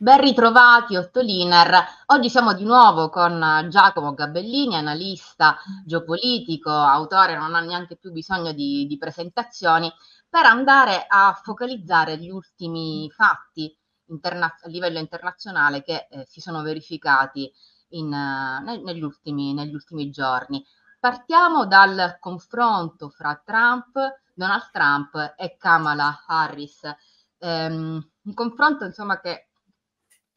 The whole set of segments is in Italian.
Ben ritrovati Ottoliner. Oggi siamo di nuovo con Giacomo Gabellini, analista geopolitico, autore, non ha neanche più bisogno di, di presentazioni, per andare a focalizzare gli ultimi fatti interna- a livello internazionale che eh, si sono verificati in, eh, negli, ultimi, negli ultimi giorni. Partiamo dal confronto fra Trump, Donald Trump e Kamala Harris. Um, un confronto insomma che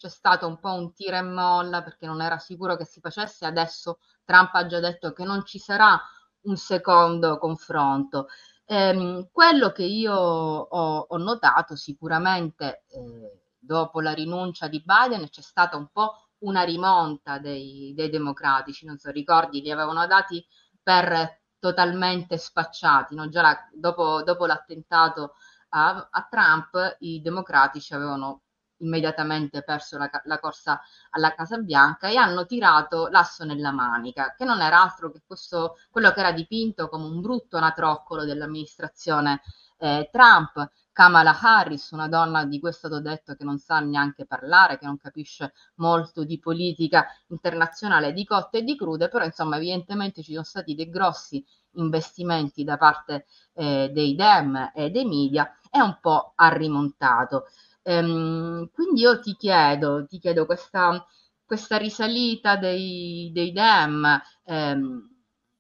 c'è stato un po' un tira e molla perché non era sicuro che si facesse, adesso Trump ha già detto che non ci sarà un secondo confronto. Ehm, quello che io ho, ho notato sicuramente eh, dopo la rinuncia di Biden c'è stata un po' una rimonta dei, dei democratici, non so, ricordi, li avevano dati per totalmente spacciati, no? Già la, dopo, dopo l'attentato a, a Trump i democratici avevano immediatamente perso la, la corsa alla Casa Bianca e hanno tirato l'asso nella manica, che non era altro che questo, quello che era dipinto come un brutto anatroccolo dell'amministrazione eh, Trump, Kamala Harris, una donna di cui è stato detto che non sa neanche parlare, che non capisce molto di politica internazionale di cotte e di crude, però insomma evidentemente ci sono stati dei grossi investimenti da parte eh, dei Dem e dei media è un po' arrimontato. Ehm, quindi io ti chiedo, ti chiedo questa, questa risalita dei, dei DEM, ehm,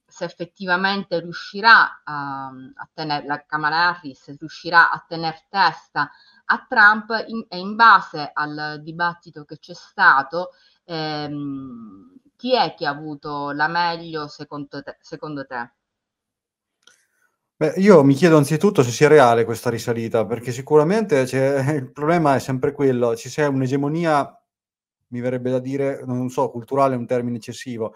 se effettivamente riuscirà a, a tenere, la Kamala Harris riuscirà a tenere testa a Trump in, e in base al dibattito che c'è stato, ehm, chi è che ha avuto la meglio secondo te? Secondo te? Beh, io mi chiedo anzitutto se sia reale questa risalita, perché sicuramente cioè, il problema è sempre quello, ci sia un'egemonia, mi verrebbe da dire, non so, culturale è un termine eccessivo,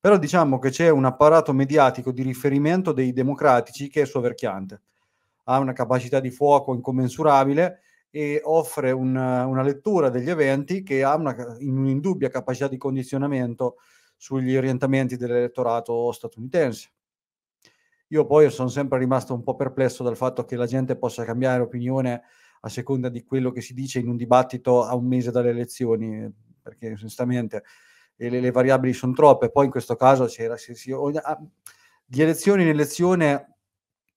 però diciamo che c'è un apparato mediatico di riferimento dei democratici che è soverchiante, ha una capacità di fuoco incommensurabile e offre una, una lettura degli eventi che ha una, un'indubbia capacità di condizionamento sugli orientamenti dell'elettorato statunitense. Io poi sono sempre rimasto un po' perplesso dal fatto che la gente possa cambiare opinione a seconda di quello che si dice in un dibattito a un mese dalle elezioni, perché sinceramente le, le variabili sono troppe. Poi in questo caso c'era, si, si, ogni, a, ah, di elezione in elezione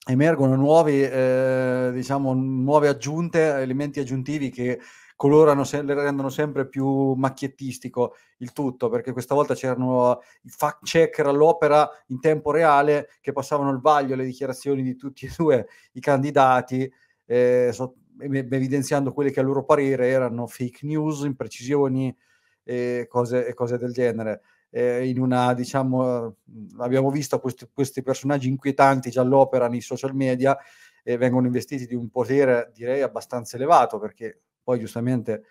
emergono nuovi, eh, diciamo, nuove aggiunte, elementi aggiuntivi che colorano, se- le rendono sempre più macchiettistico il tutto, perché questa volta c'erano i fact checker all'opera in tempo reale che passavano il vaglio alle dichiarazioni di tutti e due i candidati, eh, so- evidenziando quelle che a loro parere erano fake news, imprecisioni e cose, e cose del genere. Eh, in una, diciamo, abbiamo visto questi, questi personaggi inquietanti già all'opera nei social media e vengono investiti di un potere direi abbastanza elevato perché poi giustamente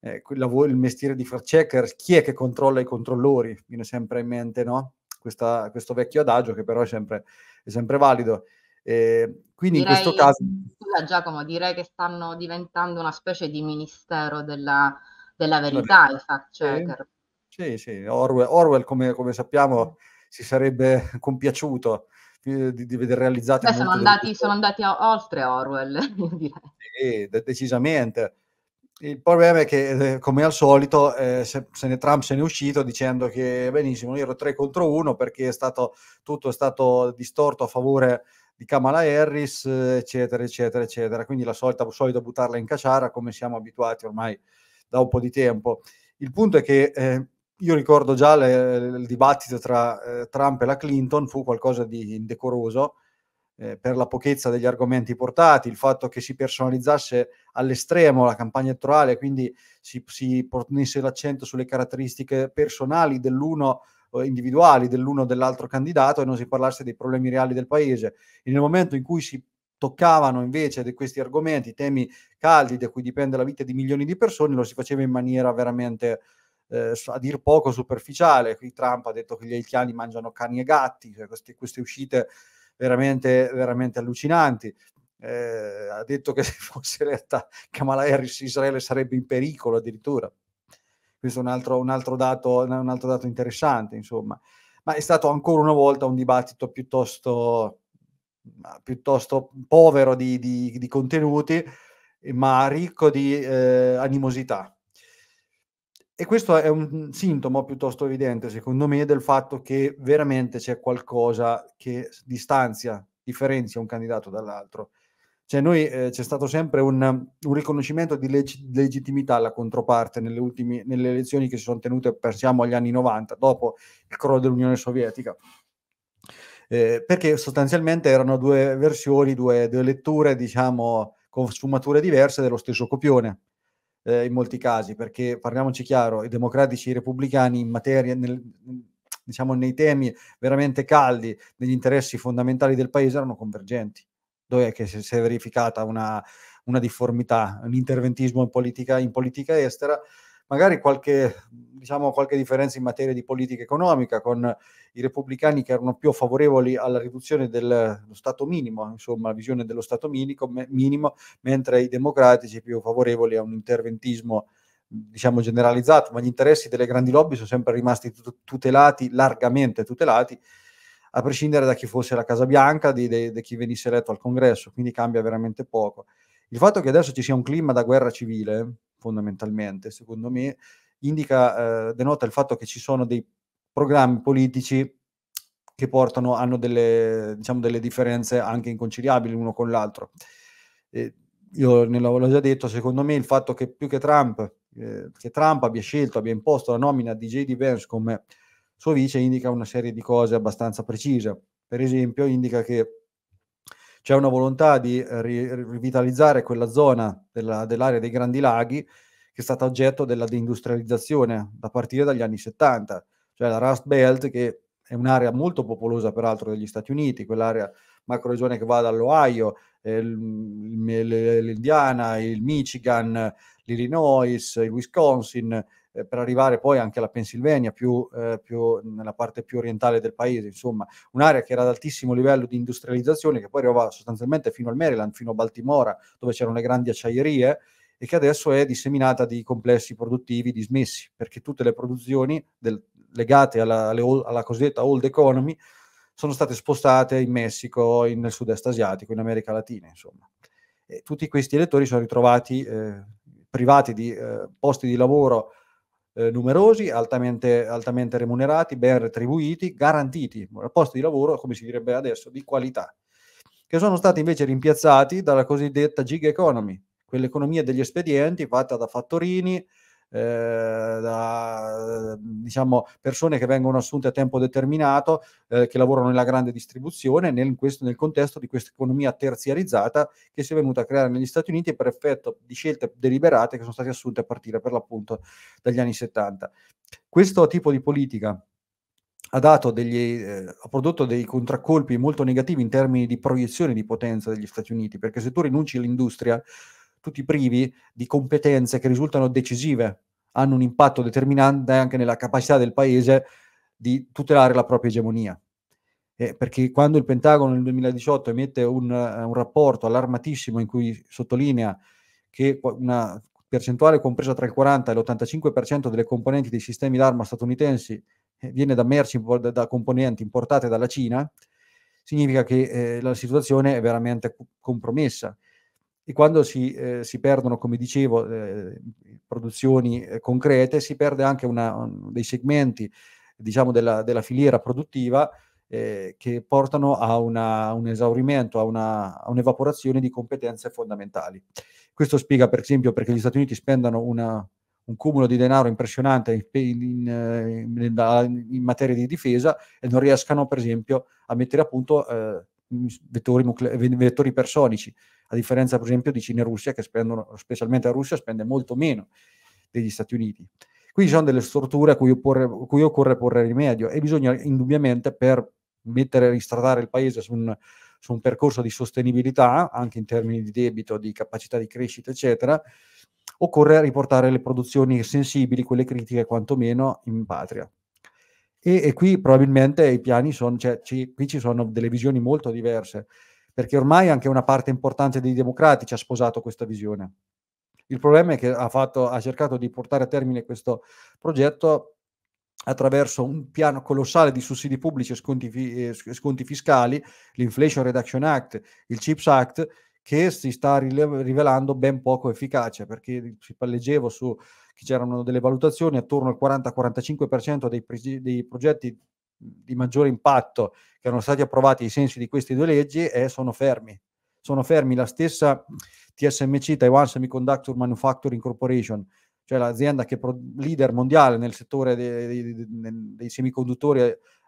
eh, il, lavoro, il mestiere di fact checker, chi è che controlla i controllori? Viene sempre in mente no? Questa, questo vecchio adagio che però è sempre, è sempre valido. Eh, quindi direi, in questo caso... Scusa Giacomo, direi che stanno diventando una specie di ministero della, della verità, i fact checker. Sì, sì, Orwell, Orwell come, come, sappiamo si sarebbe compiaciuto di, di vedere realizzati... Beh, sono, andati, sono andati, oltre Orwell, direi. Sì, decisamente il problema è che, eh, come al solito, eh, se, ne, Trump se ne è uscito dicendo che benissimo, io ero 3 contro 1 perché è stato, tutto è stato distorto a favore di Kamala Harris, eccetera, eccetera, eccetera. Quindi la solita, solita buttarla in caciara, come siamo abituati ormai da un po' di tempo. Il punto è che eh, io ricordo già le, il dibattito tra eh, Trump e la Clinton, fu qualcosa di indecoroso, eh, per la pochezza degli argomenti portati, il fatto che si personalizzasse all'estremo la campagna elettorale, quindi si, si ponesse l'accento sulle caratteristiche personali dell'uno eh, individuali dell'uno o dell'altro candidato e non si parlasse dei problemi reali del paese. E nel momento in cui si toccavano invece di questi argomenti, temi caldi da cui dipende la vita di milioni di persone, lo si faceva in maniera veramente eh, a dir poco superficiale. Qui Trump ha detto che gli haitiani mangiano cani e gatti, cioè queste, queste uscite veramente, veramente allucinanti. Eh, ha detto che se fosse eletta Kamala Harris Israele sarebbe in pericolo addirittura. Questo è un altro, un altro, dato, un altro dato interessante, insomma. Ma è stato ancora una volta un dibattito piuttosto, piuttosto povero di, di, di contenuti, ma ricco di eh, animosità e questo è un sintomo piuttosto evidente, secondo me, del fatto che veramente c'è qualcosa che distanzia, differenzia un candidato dall'altro. Cioè, noi eh, c'è stato sempre un, un riconoscimento di leg- legittimità alla controparte nelle, ultime, nelle elezioni che si sono tenute, pensiamo agli anni 90, dopo il crollo dell'Unione Sovietica. Eh, perché sostanzialmente erano due versioni, due, due letture, diciamo, con sfumature diverse dello stesso copione eh, in molti casi, perché parliamoci chiaro, i democratici e i repubblicani in materia, nel, diciamo nei temi veramente caldi, negli interessi fondamentali del paese erano convergenti, dove è che si è verificata una, una difformità, un interventismo in politica, in politica estera, magari qualche, diciamo, qualche differenza in materia di politica economica con i repubblicani che erano più favorevoli alla riduzione dello Stato minimo, insomma la visione dello Stato minimo, me, minimo, mentre i democratici più favorevoli a un interventismo diciamo generalizzato, ma gli interessi delle grandi lobby sono sempre rimasti tutelati, largamente tutelati, a prescindere da chi fosse la Casa Bianca, di, chi venisse eletto al congresso, quindi cambia veramente poco. Il fatto che adesso ci sia un clima da guerra civile, fondamentalmente, secondo me, indica, eh, denota il fatto che ci sono dei programmi politici che portano, hanno delle, diciamo, delle differenze anche inconciliabili l'uno con l'altro. Eh, io ne l'avevo già detto, secondo me il fatto che più che Trump, eh, che Trump abbia scelto, abbia imposto la nomina di J.D. Vance come suo vice indica una serie di cose abbastanza precise. Per esempio indica che c'è una volontà di rivitalizzare quella zona della, dell'area dei Grandi Laghi che è stata oggetto della deindustrializzazione da partire dagli anni 70 cioè la Rust Belt, che è un'area molto popolosa peraltro degli Stati Uniti, quell'area macroregione che va dall'Ohio, eh, l'Indiana, il Michigan, l'Illinois, il Wisconsin, eh, per arrivare poi anche alla Pennsylvania, più, eh, più, nella parte più orientale del paese, insomma, un'area che era ad altissimo livello di industrializzazione, che poi arrivava sostanzialmente fino al Maryland, fino a Baltimora, dove c'erano le grandi acciaierie, e che adesso è disseminata di complessi produttivi dismessi, perché tutte le produzioni del, legate alla, alla, cosiddetta old economy sono state spostate in Messico, in, nel sud-est asiatico, in America Latina, insomma. E tutti questi elettori sono ritrovati eh, privati di eh, posti di lavoro eh, numerosi, altamente, altamente, remunerati, ben retribuiti, garantiti, eh, posti di lavoro, come si direbbe adesso, di qualità, che sono stati invece rimpiazzati dalla cosiddetta gig economy, quell'economia degli espedienti fatta da fattorini, eh, da diciamo, persone che vengono assunte a tempo determinato, eh, che lavorano nella grande distribuzione, nel, questo, nel contesto di questa economia terziarizzata che si è venuta a creare negli Stati Uniti per effetto di scelte deliberate che sono state assunte a partire per l'appunto dagli anni 70. Questo tipo di politica ha, degli, eh, ha, prodotto dei contraccolpi molto negativi in termini di proiezione di potenza degli Stati Uniti, perché se tu rinunci all'industria, tutti privi di competenze che risultano decisive, hanno un impatto determinante anche nella capacità del paese di tutelare la propria egemonia. Eh, perché quando il Pentagono nel 2018 emette un, eh, un rapporto allarmatissimo in cui sottolinea che una percentuale compresa tra il 40 e l'85% delle componenti dei sistemi d'arma statunitensi eh, viene da merci, da componenti importate dalla Cina, significa che eh, la situazione è veramente compromessa e quando si, eh, si perdono, come dicevo, eh, produzioni eh, concrete, si perde anche una, un, dei segmenti diciamo, della, della filiera produttiva eh, che portano a una, un esaurimento, a, una, a, un'evaporazione di competenze fondamentali. Questo spiega per esempio perché gli Stati Uniti spendano una, un cumulo di denaro impressionante in, in, in, in, materia di difesa e non riescano per esempio a mettere a punto eh, vettori, nucle- vettori, personici a differenza per esempio di Cina e Russia che spendono, specialmente la Russia, spende molto meno degli Stati Uniti. Qui ci sono delle strutture a cui, opporre, a cui occorre porre rimedio e bisogna indubbiamente per mettere, a ristradare il paese su un, su un percorso di sostenibilità, anche in termini di debito, di capacità di crescita, eccetera, occorre riportare le produzioni sensibili, quelle critiche quantomeno, in patria. E, e qui probabilmente i piani sono, cioè, ci, qui ci sono delle visioni molto diverse perché ormai anche una parte importante dei democratici ha sposato questa visione. Il problema è che ha, fatto, ha cercato di portare a termine questo progetto attraverso un piano colossale di sussidi pubblici e sconti, eh, sconti fiscali, l'Inflation Reduction Act, il CHIPS Act, che si sta rivelando ben poco efficace, perché leggevo su che c'erano delle valutazioni attorno al 40-45% dei, dei progetti di maggiore impatto che erano stati approvati ai sensi di queste due leggi e eh, sono fermi. Sono fermi la stessa TSMC, Taiwan Semiconductor Manufacturing Corporation, cioè l'azienda che è leader mondiale nel settore dei, dei, dei semiconduttori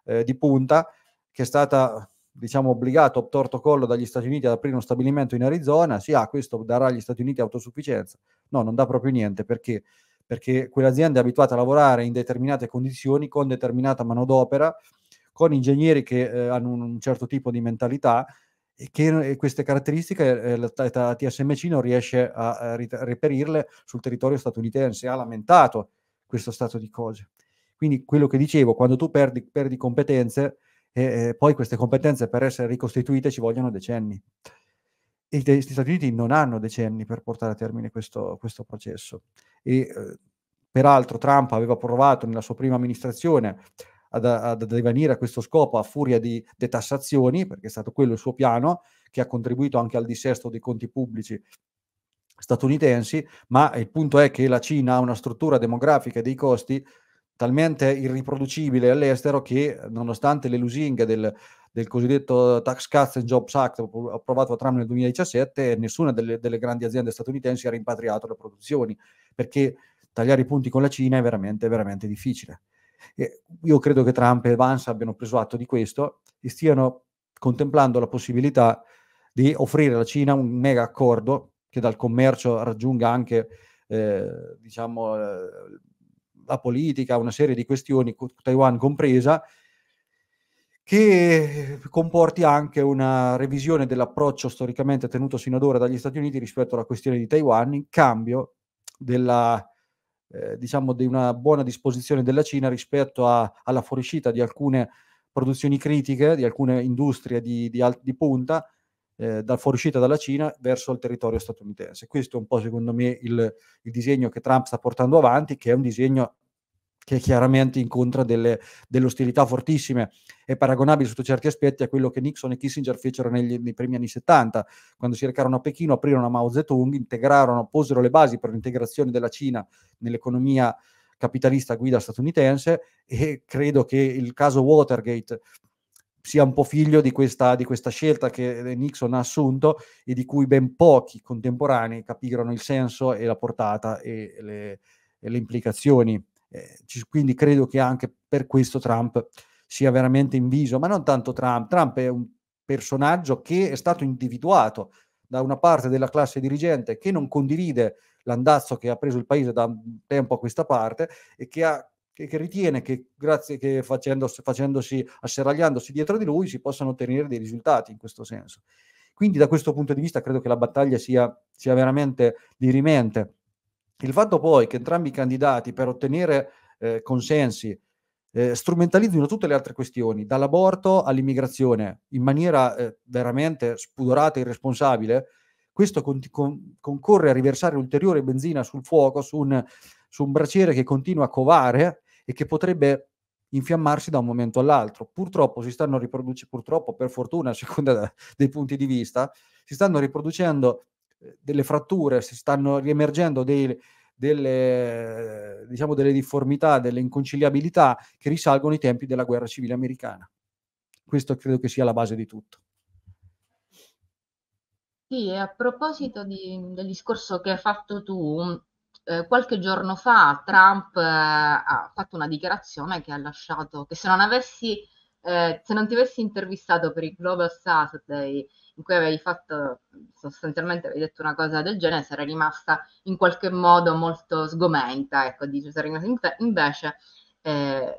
eh, di punta, che è stata diciamo obbligata a torto collo dagli Stati Uniti ad aprire uno stabilimento in Arizona, sì, ah, questo darà agli Stati Uniti autosufficienza. No, non dà proprio niente perché perché quell'azienda è abituata a lavorare in determinate condizioni, con determinata manodopera, con ingegneri che eh, hanno un certo tipo di mentalità e che e eh, queste caratteristiche eh, la, la, TSMC non riesce a, a reperirle sul territorio statunitense, ha lamentato questo stato di cose. Quindi quello che dicevo, quando tu perdi, perdi competenze, e, eh, eh, poi queste competenze per essere ricostituite ci vogliono decenni. E gli Stati Uniti non hanno decenni per portare a termine questo, questo processo e eh, peraltro Trump aveva provato nella sua prima amministrazione ad, ad addivenire a questo scopo a furia di detassazioni, perché è stato quello il suo piano, che ha contribuito anche al dissesto dei conti pubblici statunitensi, ma il punto è che la Cina ha una struttura demografica e dei costi talmente irriproducibile all'estero che nonostante le lusinghe del, del cosiddetto Tax Cuts and Jobs Act approvato a Trump nel 2017, nessuna delle, delle grandi aziende statunitensi ha rimpatriato le produzioni, perché tagliare i punti con la Cina è veramente, veramente difficile. E io credo che Trump e Vance abbiano preso atto di questo e stiano contemplando la possibilità di offrire alla Cina un mega accordo che dal commercio raggiunga anche eh, diciamo, eh, la politica, una serie di questioni, Taiwan compresa, che eh, comporti anche una revisione dell'approccio storicamente tenuto sino ad ora dagli Stati Uniti rispetto alla questione di Taiwan in cambio della, eh, diciamo, di una buona disposizione della Cina rispetto a, alla fuoriuscita di alcune produzioni critiche, di alcune industrie di, di, al, di punta eh, dal fuoriuscita dalla Cina verso il territorio statunitense. Questo è un po' secondo me il, il disegno che Trump sta portando avanti, che è un disegno che chiaramente incontra delle, delle, ostilità fortissime, è paragonabile sotto certi aspetti a quello che Nixon e Kissinger fecero negli, nei primi anni 70, quando si recarono a Pechino, aprirono a Mao Zedong, integrarono, posero le basi per l'integrazione della Cina nell'economia capitalista guida statunitense e credo che il caso Watergate sia un po' figlio di questa, di questa scelta che Nixon ha assunto e di cui ben pochi contemporanei capirono il senso e la portata e le, e le implicazioni. Eh, quindi credo che anche per questo Trump sia veramente inviso, ma non tanto Trump. Trump è un personaggio che è stato individuato da una parte della classe dirigente che non condivide l'andazzo che ha preso il paese da tempo a questa parte e che, ha, che, che ritiene che, grazie, che facendosi, facendosi, asseragliandosi dietro di lui si possano ottenere dei risultati in questo senso. Quindi da questo punto di vista credo che la battaglia sia, sia veramente dirimente il fatto poi che entrambi i candidati per ottenere eh, consensi eh, strumentalizzino tutte le altre questioni, dall'aborto all'immigrazione, in maniera eh, veramente spudorata e irresponsabile, questo con- con- concorre a riversare ulteriore benzina sul fuoco, su un, su un braciere che continua a covare e che potrebbe infiammarsi da un momento all'altro. Purtroppo si stanno riproducendo, purtroppo per fortuna a seconda da, dei punti di vista, si stanno riproducendo delle fratture, si stanno riemergendo dei, delle, diciamo, delle difformità, delle inconciliabilità che risalgono ai tempi della guerra civile americana. Questo credo che sia la base di tutto. Sì, e a proposito di, del discorso che hai fatto tu, eh, qualche giorno fa Trump eh, ha fatto una dichiarazione che ha lasciato, che se non avessi, eh, se non ti avessi intervistato per il Global Saturday, in cui avevi fatto sostanzialmente avevi detto una cosa del genere, sarei rimasta in qualche modo molto sgomenta, ecco, dice, sarei rimasta invece eh,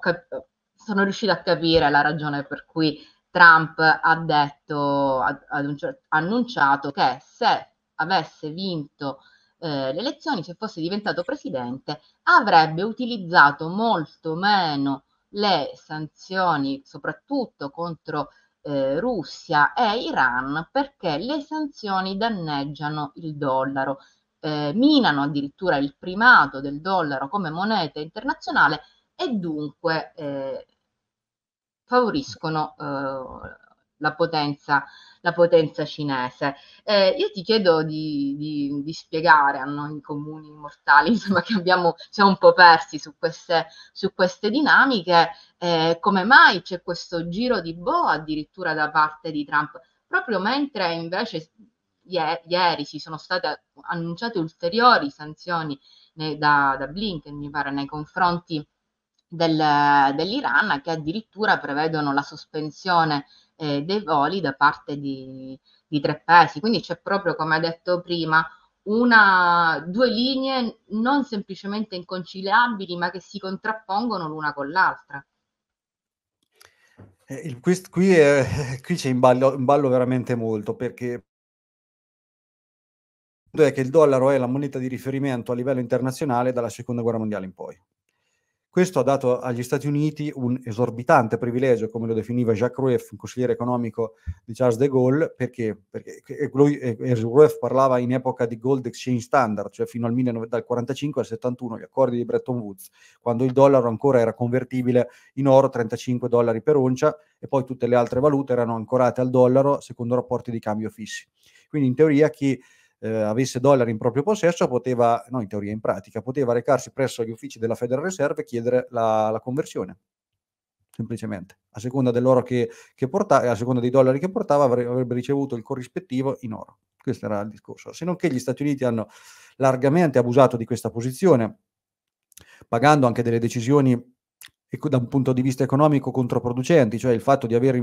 cap- sono riuscita a capire la ragione per cui Trump ha detto, ad, ad un, ha annunciato che se avesse vinto eh, le elezioni, se fosse diventato presidente, avrebbe utilizzato molto meno le sanzioni, soprattutto contro eh, Russia e Iran perché le sanzioni danneggiano il dollaro, eh, minano addirittura il primato del dollaro come moneta internazionale e dunque eh, favoriscono eh, la potenza la potenza cinese. Eh, io ti chiedo di, di, di, spiegare a noi comuni mortali, insomma, che abbiamo, siamo un po' persi su queste, su queste dinamiche, eh, come mai c'è questo giro di boa addirittura da parte di Trump, proprio mentre invece ieri, si sono state annunciate ulteriori sanzioni nei, da, da Blinken, mi pare, nei confronti del, dell'Iran che addirittura prevedono la sospensione eh, dei voli da parte di, di tre paesi. Quindi c'è proprio, come ha detto prima, una, due linee non semplicemente inconciliabili, ma che si contrappongono l'una con l'altra. Eh, il, quest, qui, eh, qui, c'è in ballo, in ballo, veramente molto perché è che il dollaro è la moneta di riferimento a livello internazionale dalla seconda guerra mondiale in poi. Questo ha dato agli Stati Uniti un esorbitante privilegio, come lo definiva Jacques Rueff, un consigliere economico di Charles de Gaulle, perché, perché lui, eh, Rueff parlava in epoca di gold exchange standard, cioè fino al 1945 al 71, gli accordi di Bretton Woods, quando il dollaro ancora era convertibile in oro 35 dollari per oncia e poi tutte le altre valute erano ancorate al dollaro secondo rapporti di cambio fissi. Quindi in teoria chi eh, avesse dollari in proprio possesso, poteva, no in teoria in pratica, poteva recarsi presso gli uffici della Federal Reserve e chiedere la, la conversione semplicemente. A seconda dell'oro che, che portava, a seconda dei dollari che portava, avrebbe ricevuto il corrispettivo in oro. Questo era il discorso. Se non che gli Stati Uniti hanno largamente abusato di questa posizione, pagando anche delle decisioni da un punto di vista economico controproducenti, cioè il fatto di aver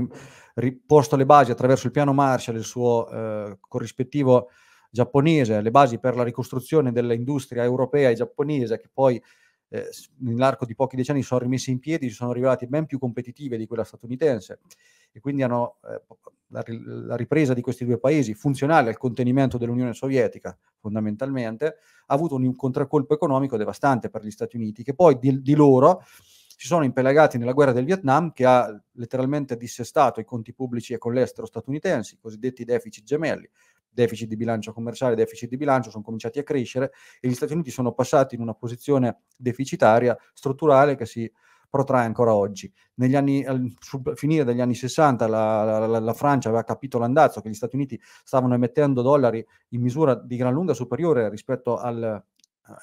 riposto le basi attraverso il piano Marshall, e il suo eh, corrispettivo giapponese, le basi per la ricostruzione dell'industria europea e giapponese che poi eh, nell'arco di pochi decenni sono rimesse in piedi, si sono rivelate ben più competitive di quella statunitense e quindi hanno eh, la, la, ripresa di questi due paesi funzionale al contenimento dell'Unione Sovietica fondamentalmente ha avuto un, un contraccolpo economico devastante per gli Stati Uniti che poi di, di loro si sono impelagati nella guerra del Vietnam che ha letteralmente dissestato i conti pubblici e con l'estero statunitensi, i cosiddetti deficit gemelli, deficit di bilancio commerciale, deficit di bilancio, sono cominciati a crescere e gli Stati Uniti sono passati in una posizione deficitaria strutturale che si protrae ancora oggi. Negli anni, al finire degli anni 60 la, la, la, Francia aveva capito l'andazzo che gli Stati Uniti stavano emettendo dollari in misura di gran lunga superiore rispetto al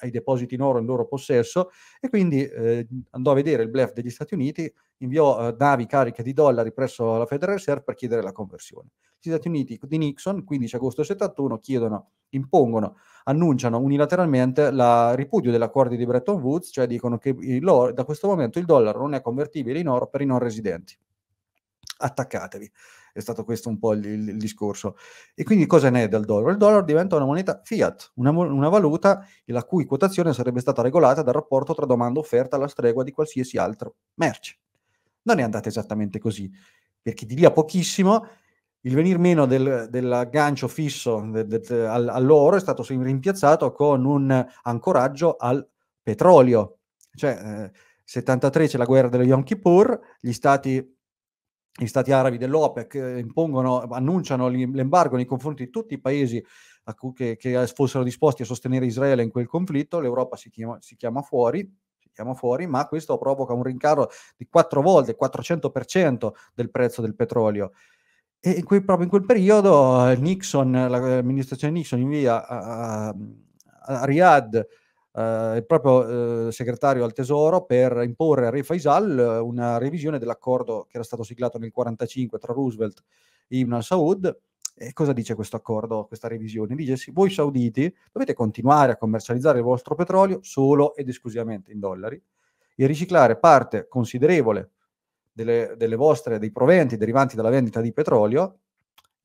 ai depositi in oro in loro possesso e quindi eh, andò a vedere il bluff degli Stati Uniti, inviò eh, navi cariche di dollari presso la Federal Reserve per chiedere la conversione. Gli Stati Uniti di Nixon, 15 agosto 71, chiedono, impongono, annunciano unilateralmente il ripudio dell'accordo di Bretton Woods, cioè dicono che il, da questo momento il dollaro non è convertibile in oro per i non residenti attaccatevi. È stato questo un po' il, il discorso. E quindi cosa ne è del dollaro? Il dollaro diventa una moneta fiat, una, una valuta la cui quotazione sarebbe stata regolata dal rapporto tra domanda e offerta alla stregua di qualsiasi altro merce. Non è andata esattamente così, perché di lì a pochissimo il venir meno del, dell'aggancio fisso de, de, de, all, all'oro è stato rimpiazzato con un ancoraggio al petrolio. Cioè, eh, 1973 c'è la guerra dello Yom Kippur, gli stati gli stati arabi dell'OPEC eh, impongono, annunciano l'embargo nei confronti di tutti i paesi cui, che, che, fossero disposti a sostenere Israele in quel conflitto, l'Europa si chiama, si chiama fuori, chiama fuori, ma questo provoca un rincaro di quattro volte, 400% del prezzo del petrolio. E in quel, proprio in quel periodo eh, Nixon, eh, l'amministrazione Nixon invia a, a, a Riyadh eh, il proprio eh, segretario al tesoro per imporre a Re Faisal eh, una revisione dell'accordo che era stato siglato nel 1945 tra Roosevelt e Ibn al-Saud. E cosa dice questo accordo, questa revisione? Dice sì, voi sauditi dovete continuare a commercializzare il vostro petrolio solo ed esclusivamente in dollari e riciclare parte considerevole delle, delle vostre, dei proventi derivanti dalla vendita di petrolio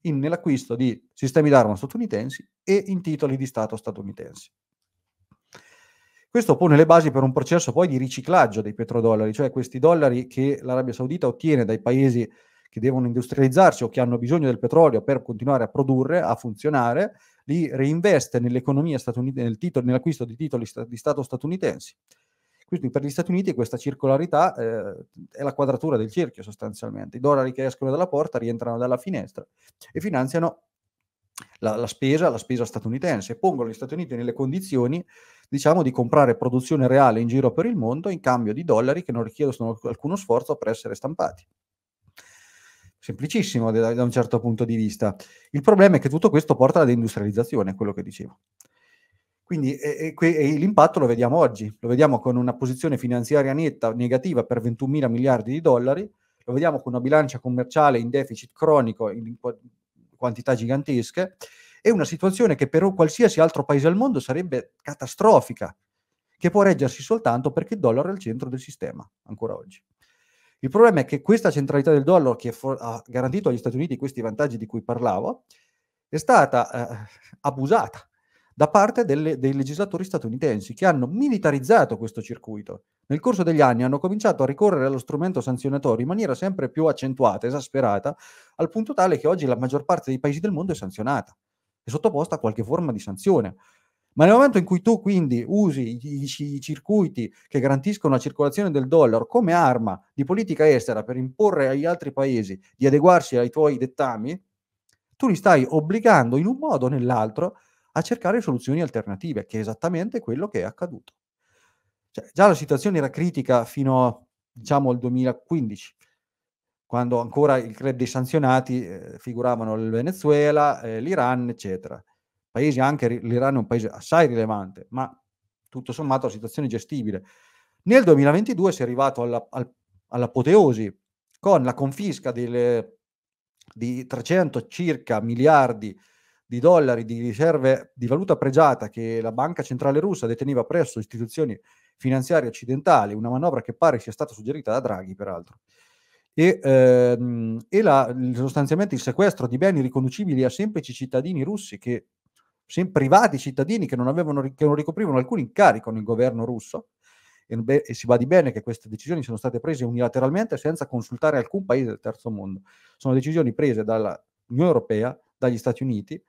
in, nell'acquisto di sistemi d'arma statunitensi e in titoli di Stato statunitensi. Questo pone le basi per un processo poi di riciclaggio dei petrodollari, cioè questi dollari che l'Arabia Saudita ottiene dai paesi che devono industrializzarsi o che hanno bisogno del petrolio per continuare a produrre, a funzionare, li reinveste nell'economia statunitense, nel titolo, nell'acquisto di titoli sta- di Stato statunitensi. Quindi per gli Stati Uniti questa circolarità eh, è la quadratura del cerchio sostanzialmente. I dollari che escono dalla porta rientrano dalla finestra e finanziano la, la, spesa, la spesa statunitense, pongono gli Stati Uniti nelle condizioni diciamo, di comprare produzione reale in giro per il mondo in cambio di dollari che non richiedono alcuno sforzo per essere stampati. Semplicissimo da, da un certo punto di vista. Il problema è che tutto questo porta alla deindustrializzazione, quello che dicevo. Quindi e, e, e l'impatto lo vediamo oggi, lo vediamo con una posizione finanziaria netta negativa per 21 mila miliardi di dollari, lo vediamo con una bilancia commerciale in deficit cronico in, in, quantità gigantesche, è una situazione che per qualsiasi altro paese al mondo sarebbe catastrofica, che può reggersi soltanto perché il dollaro è al centro del sistema, ancora oggi. Il problema è che questa centralità del dollaro, che for- ha garantito agli Stati Uniti questi vantaggi di cui parlavo, è stata eh, abusata da parte delle, dei legislatori statunitensi che hanno militarizzato questo circuito. Nel corso degli anni hanno cominciato a ricorrere allo strumento sanzionatorio in maniera sempre più accentuata, esasperata, al punto tale che oggi la maggior parte dei paesi del mondo è sanzionata, è sottoposta a qualche forma di sanzione. Ma nel momento in cui tu quindi usi i, circuiti che garantiscono la circolazione del dollaro come arma di politica estera per imporre agli altri paesi di adeguarsi ai tuoi dettami, tu li stai obbligando in un modo o nell'altro a cercare soluzioni alternative, che è esattamente quello che è accaduto. Cioè, già la situazione era critica fino, diciamo, al 2015, quando ancora il club dei sanzionati eh, figuravano il Venezuela, eh, l'Iran, eccetera. Paesi anche, l'Iran è un paese assai rilevante, ma tutto sommato la situazione è gestibile. Nel 2022 si è arrivato alla, al, all'apoteosi con la confisca delle, di 300 circa miliardi di di dollari di riserve di valuta pregiata che la banca centrale russa deteneva presso istituzioni finanziarie occidentali, una manovra che pare sia stata suggerita da Draghi peraltro. E, ehm, e la, sostanzialmente il sequestro di beni riconducibili a semplici cittadini russi, che, sem- privati cittadini che non, avevano, che non ricoprivano alcun incarico nel governo russo, e, si va di bene che queste decisioni siano state prese unilateralmente senza consultare alcun paese del terzo mondo. Sono decisioni prese dall'Unione Europea, dagli Stati Uniti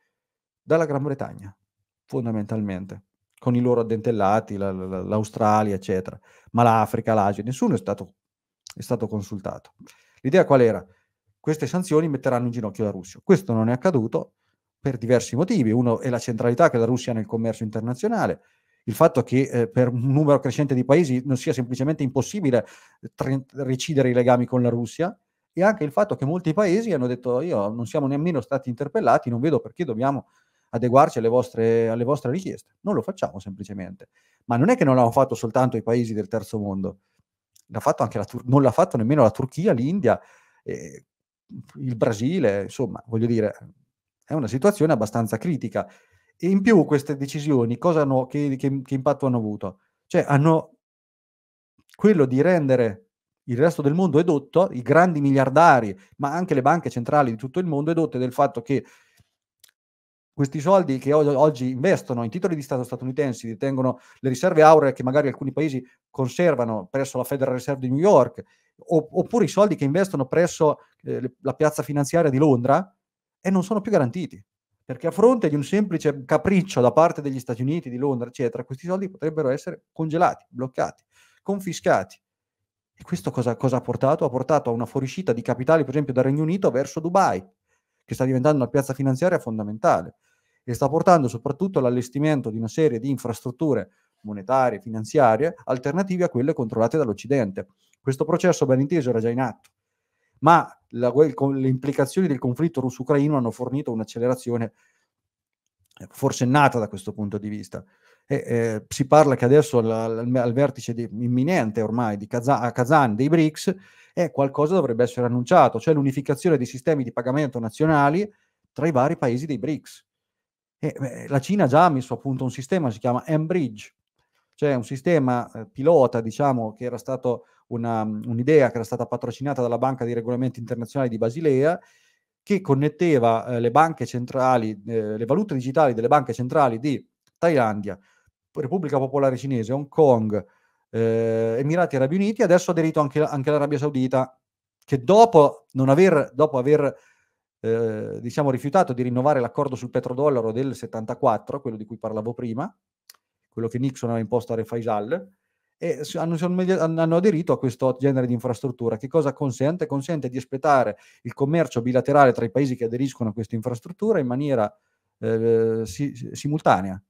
dalla Gran Bretagna, fondamentalmente, con i loro addentellati, la, la, l'Australia, eccetera, ma l'Africa, l'Asia, nessuno è stato, è stato consultato. L'idea qual era? Queste sanzioni metteranno in ginocchio la Russia. Questo non è accaduto per diversi motivi. Uno è la centralità che la Russia ha nel commercio internazionale, il fatto che eh, per un numero crescente di paesi non sia semplicemente impossibile eh, tre- recidere i legami con la Russia e anche il fatto che molti paesi hanno detto io non siamo nemmeno stati interpellati, non vedo perché dobbiamo adeguarci alle vostre, alle vostre richieste. Non lo facciamo semplicemente. Ma non è che non l'hanno fatto soltanto i paesi del terzo mondo, l'ha la Tur- non l'ha fatto nemmeno la Turchia, l'India, eh, il Brasile, insomma, voglio dire, è una situazione abbastanza critica. E in più queste decisioni, hanno, che, che, che impatto hanno avuto? Cioè hanno quello di rendere il resto del mondo edotto, i grandi miliardari, ma anche le banche centrali di tutto il mondo edotte del fatto che questi soldi che oggi investono in titoli di Stato statunitensi, detengono le riserve auree che magari alcuni paesi conservano presso la Federal Reserve di New York, oppure i soldi che investono presso eh, la piazza finanziaria di Londra, e non sono più garantiti. Perché a fronte di un semplice capriccio da parte degli Stati Uniti, di Londra, eccetera, questi soldi potrebbero essere congelati, bloccati, confiscati. E questo cosa, cosa ha portato? Ha portato a una fuoriuscita di capitali, per esempio, dal Regno Unito verso Dubai, che sta diventando una piazza finanziaria fondamentale che sta portando soprattutto all'allestimento di una serie di infrastrutture monetarie, finanziarie, alternative a quelle controllate dall'Occidente. Questo processo, ben inteso, era già in atto, ma la, le implicazioni del conflitto russo-ucraino hanno fornito un'accelerazione eh, forsennata da questo punto di vista. E, eh, si parla che adesso al, al, al vertice di, imminente ormai di Kazan, a Kazan dei BRICS eh, qualcosa dovrebbe essere annunciato, cioè l'unificazione dei sistemi di pagamento nazionali tra i vari paesi dei BRICS. E, beh, la Cina già ha messo a punto un sistema, si chiama Enbridge, cioè un sistema eh, pilota, diciamo, che era stato una, mm, un'idea che era stata patrocinata dalla Banca di Regolamenti Internazionali di Basilea, che connetteva eh, le banche centrali, eh, le valute digitali delle banche centrali di Thailandia, Repubblica Popolare Cinese, Hong Kong, eh, Emirati Arabi Uniti, adesso ha aderito anche, anche l'Arabia Saudita, che dopo, aver, dopo aver eh, diciamo, rifiutato di rinnovare l'accordo sul petrodollaro del 74, quello di cui parlavo prima, quello che Nixon aveva imposto a Refaisal, e hanno, hanno, aderito a questo genere di infrastruttura. Che cosa consente? Consente di espletare il commercio bilaterale tra i paesi che aderiscono a questa infrastruttura in maniera eh, si, simultanea,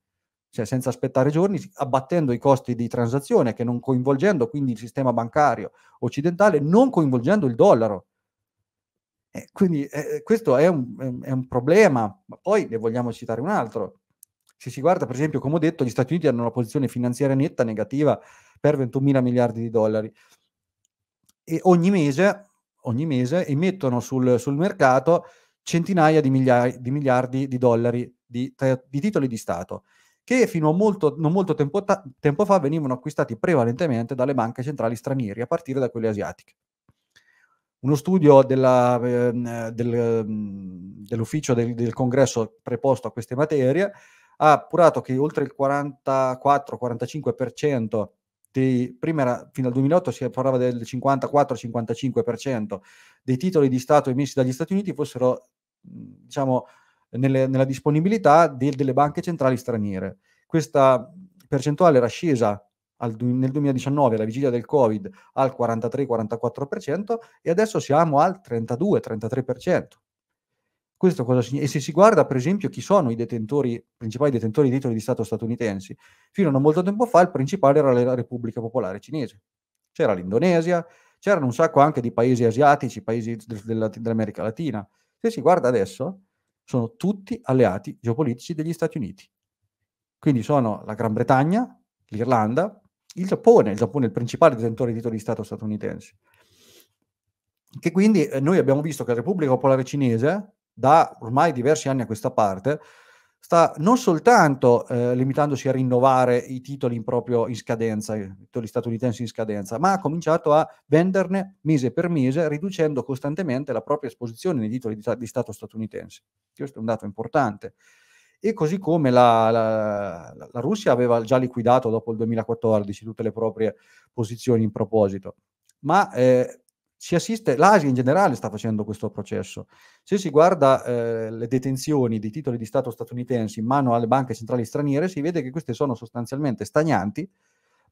cioè senza aspettare giorni, abbattendo i costi di transazione, che non coinvolgendo quindi il sistema bancario occidentale, non coinvolgendo il dollaro, eh, quindi eh, questo è un, è un, problema, ma poi ne vogliamo citare un altro. Se si guarda, per esempio, come ho detto, gli Stati Uniti hanno una posizione finanziaria netta negativa per 21 mila miliardi di dollari e ogni mese, ogni mese emettono sul, sul mercato centinaia di, migliari, di, miliardi di dollari di, di, titoli di Stato, che fino a molto, non molto tempo, ta- tempo fa venivano acquistati prevalentemente dalle banche centrali straniere, a partire da quelle asiatiche. Uno studio della, ehm, del, ehm, dell'ufficio del, del, congresso preposto a queste materie ha appurato che oltre il 44-45% dei, prima era, fino al 2008 si parlava del 54-55% dei titoli di Stato emessi dagli Stati Uniti fossero diciamo, nelle, nella disponibilità de, delle banche centrali straniere. Questa percentuale era scesa al, nel 2019, alla vigilia del Covid, al 43-44% e adesso siamo al 32-33%. Questo cosa significa? E se si guarda, per esempio, chi sono i detentori, principali detentori di titoli di Stato statunitensi, fino a non molto tempo fa il principale era la Repubblica Popolare Cinese. C'era l'Indonesia, c'erano un sacco anche di paesi asiatici, paesi della, dell'America Latina. Se si guarda adesso, sono tutti alleati geopolitici degli Stati Uniti. Quindi sono la Gran Bretagna, l'Irlanda, il Giappone, il Giappone è il principale detentore di titoli di Stato statunitensi, che quindi eh, noi abbiamo visto che la Repubblica Popolare Cinese, da ormai diversi anni a questa parte, sta non soltanto eh, limitandosi a rinnovare i titoli in, proprio in scadenza, i titoli statunitensi in scadenza, ma ha cominciato a venderne mese per mese, riducendo costantemente la propria esposizione nei titoli di, di Stato statunitensi. Questo è un dato importante. E così come la, la, la Russia aveva già liquidato dopo il 2014 tutte le proprie posizioni in proposito. Ma eh, si assiste, l'Asia in generale sta facendo questo processo. Se si guarda eh, le detenzioni di titoli di Stato statunitensi in mano alle banche centrali straniere, si vede che queste sono sostanzialmente stagnanti,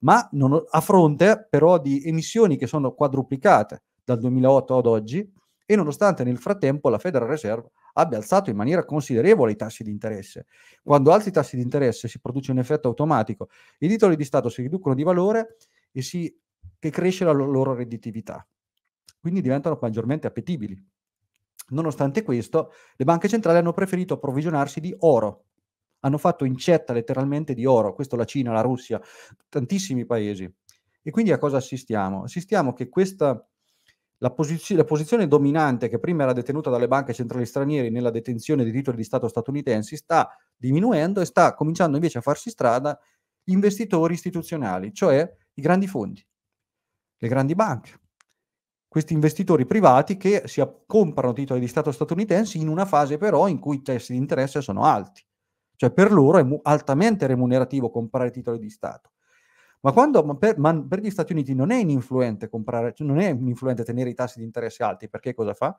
ma non, a fronte però di emissioni che sono quadruplicate dal 2008 ad oggi, e nonostante nel frattempo la Federal Reserve abbia alzato in maniera considerevole i tassi di interesse. Quando alzi i tassi di interesse si produce un effetto automatico, i titoli di Stato si riducono di valore e si, che cresce la loro redditività, quindi diventano maggiormente appetibili. Nonostante questo, le banche centrali hanno preferito approvvigionarsi di oro, hanno fatto incetta letteralmente di oro, questo la Cina, la Russia, tantissimi paesi. E quindi a cosa assistiamo? Assistiamo che questa la, posiz- la, posizione dominante che prima era detenuta dalle banche centrali straniere nella detenzione dei titoli di Stato statunitensi sta diminuendo e sta cominciando invece a farsi strada gli investitori istituzionali, cioè i grandi fondi, le grandi banche, questi investitori privati che si comprano titoli di Stato statunitensi in una fase però in cui i tassi di interesse sono alti. Cioè per loro è mu- altamente remunerativo comprare titoli di Stato. Ma quando per, ma per, gli Stati Uniti non è ininfluente comprare, cioè non è ininfluente tenere i tassi di interesse alti, perché cosa fa?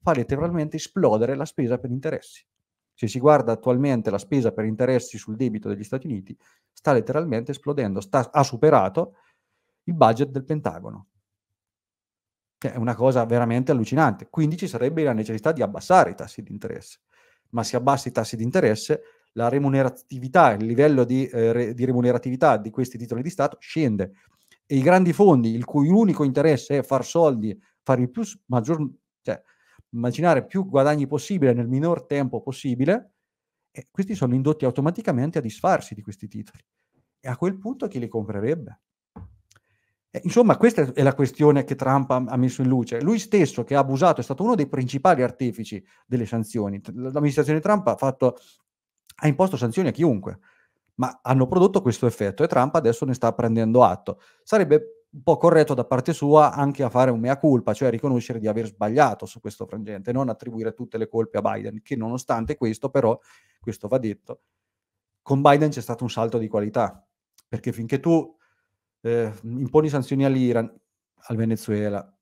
Fa letteralmente esplodere la spesa per interessi. Se si guarda attualmente la spesa per interessi sul debito degli Stati Uniti, sta letteralmente esplodendo, sta, ha superato il budget del Pentagono. Cioè, è una cosa veramente allucinante. Quindi ci sarebbe la necessità di abbassare i tassi di interesse. Ma se abbassi i tassi di interesse, la remuneratività, il livello di, eh, re, di remuneratività di questi titoli di Stato scende e i grandi fondi, il cui unico interesse è far soldi, fare il più maggior, cioè immaginare più guadagni possibile nel minor tempo possibile, e questi sono indotti automaticamente a disfarsi di questi titoli. E a quel punto chi li comprerebbe? E, eh, insomma, questa è la questione che Trump ha, ha, messo in luce. Lui stesso che ha abusato è stato uno dei principali artefici delle sanzioni. L'amministrazione Trump ha fatto ha imposto sanzioni a chiunque, ma hanno prodotto questo effetto e Trump adesso ne sta prendendo atto. Sarebbe un po' corretto da parte sua anche a fare un mea culpa, cioè riconoscere di aver sbagliato su questo frangente, non attribuire tutte le colpe a Biden, che nonostante questo però, questo va detto, con Biden c'è stato un salto di qualità, perché finché tu eh, imponi sanzioni all'Iran, al Venezuela,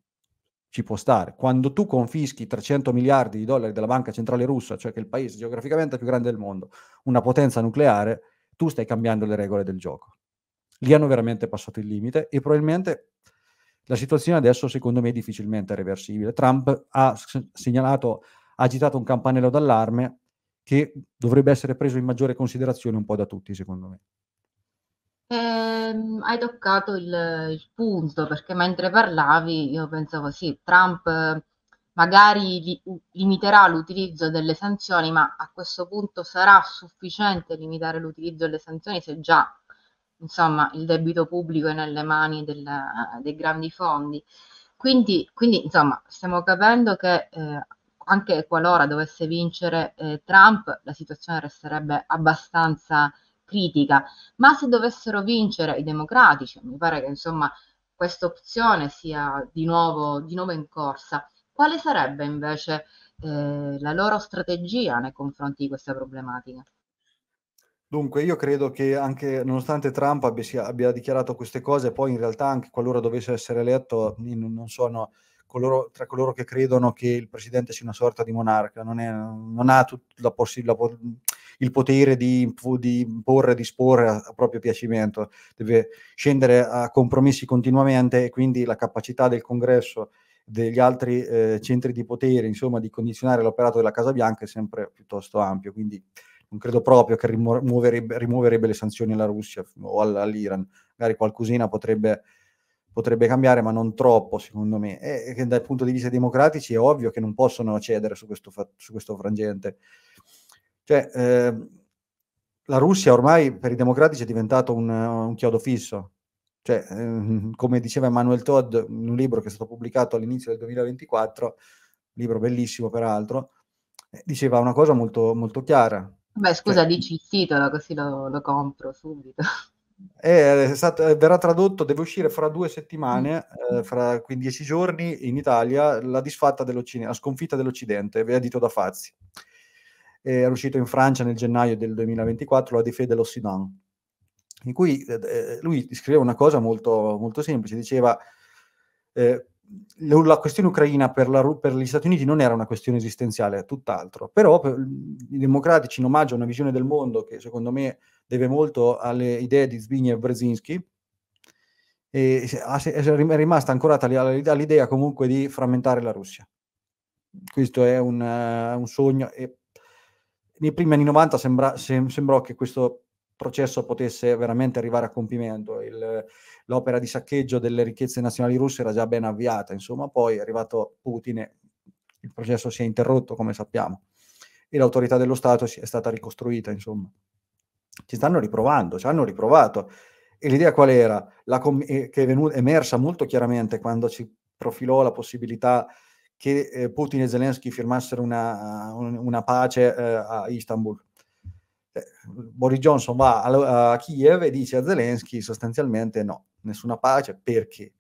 ci può stare. Quando tu confischi 300 miliardi di dollari della banca centrale russa, cioè che è il paese geograficamente più grande del mondo, una potenza nucleare, tu stai cambiando le regole del gioco. Lì hanno veramente passato il limite e probabilmente la situazione adesso secondo me è difficilmente reversibile. Trump ha segnalato, ha agitato un campanello d'allarme che dovrebbe essere preso in maggiore considerazione un po' da tutti, secondo me. Ehm, hai toccato il il punto, perché mentre parlavi io pensavo sì, Trump eh, magari li limiterà l'utilizzo delle sanzioni, ma a questo punto sarà sufficiente limitare l'utilizzo delle sanzioni se già, insomma, il debito pubblico è nelle mani del dei grandi fondi. Quindi quindi, insomma, stiamo capendo che, ehm, anche qualora dovesse vincere, ehm, Trump, la situazione resterebbe abbastanza critica, ma se dovessero vincere i democratici, mi pare che insomma questa opzione sia di nuovo, di nuovo in corsa, quale sarebbe invece eh, la loro strategia nei confronti di questa problematica? Dunque, io credo che anche nonostante Trump abbia, abbia, dichiarato queste cose, poi in realtà anche qualora dovesse essere eletto, non sono coloro, tra coloro che credono che il presidente sia una sorta di monarca, non, è, non ha tutta la possibilità il potere di, di imporre, disporre a, a proprio piacimento, deve scendere a compromessi continuamente e quindi la capacità del congresso degli altri eh, centri di potere, insomma, di condizionare l'operato della Casa Bianca è sempre piuttosto ampio. Quindi non credo proprio che rimuoverebbe, rimuoverebbe le sanzioni alla Russia o all'Iran. Magari qualcosina potrebbe, potrebbe, cambiare, ma non troppo, secondo me. E, dal punto di vista democratici è ovvio che non possono cedere su questo, su questo frangente. Cioè, eh, la Russia ormai per i democratici è diventato un, un chiodo fisso. Cioè, eh, come diceva Manuel Todd in un libro che è stato pubblicato all'inizio del 2024, libro bellissimo peraltro, eh, diceva una cosa molto, molto chiara. Beh, cioè scusa, cioè, dici il titolo così lo, lo compro subito. Eh, è stato, eh, verrà tradotto, deve uscire fra due settimane, mm. eh, fra quindi dieci giorni in Italia, la disfatta dell'Occidente, la sconfitta dell'Occidente, vi ha detto da Fazzi era uscito in Francia nel gennaio del 2024, La difesa dello Sudan, in cui eh, eh, lui scriveva una cosa molto, molto semplice, diceva eh, la questione ucraina per, la, per, gli Stati Uniti non era una questione esistenziale, tutt'altro, però per, i democratici in omaggio a una visione del mondo che secondo me deve molto alle idee di Zbigniew Brzezinski, e è rimasta ancorata all'idea comunque di frammentare la Russia. Questo è un, uh, un sogno e nei primi anni 90 sembra, sem- sembrò che questo processo potesse veramente arrivare a compimento. Il, l'opera di saccheggio delle ricchezze nazionali russe era già ben avviata, insomma, poi è arrivato Putin e il processo si è interrotto, come sappiamo, e l'autorità dello Stato è stata ricostruita, insomma. Ci stanno riprovando, ci hanno riprovato. E l'idea qual era? Com- eh, che è venu- emersa molto chiaramente quando ci profilò la possibilità che eh, Putin e Zelensky firmassero una, una pace eh, a Istanbul. Eh, Boris Johnson va a, a, Kiev e dice a Zelensky sostanzialmente no, nessuna pace, perché?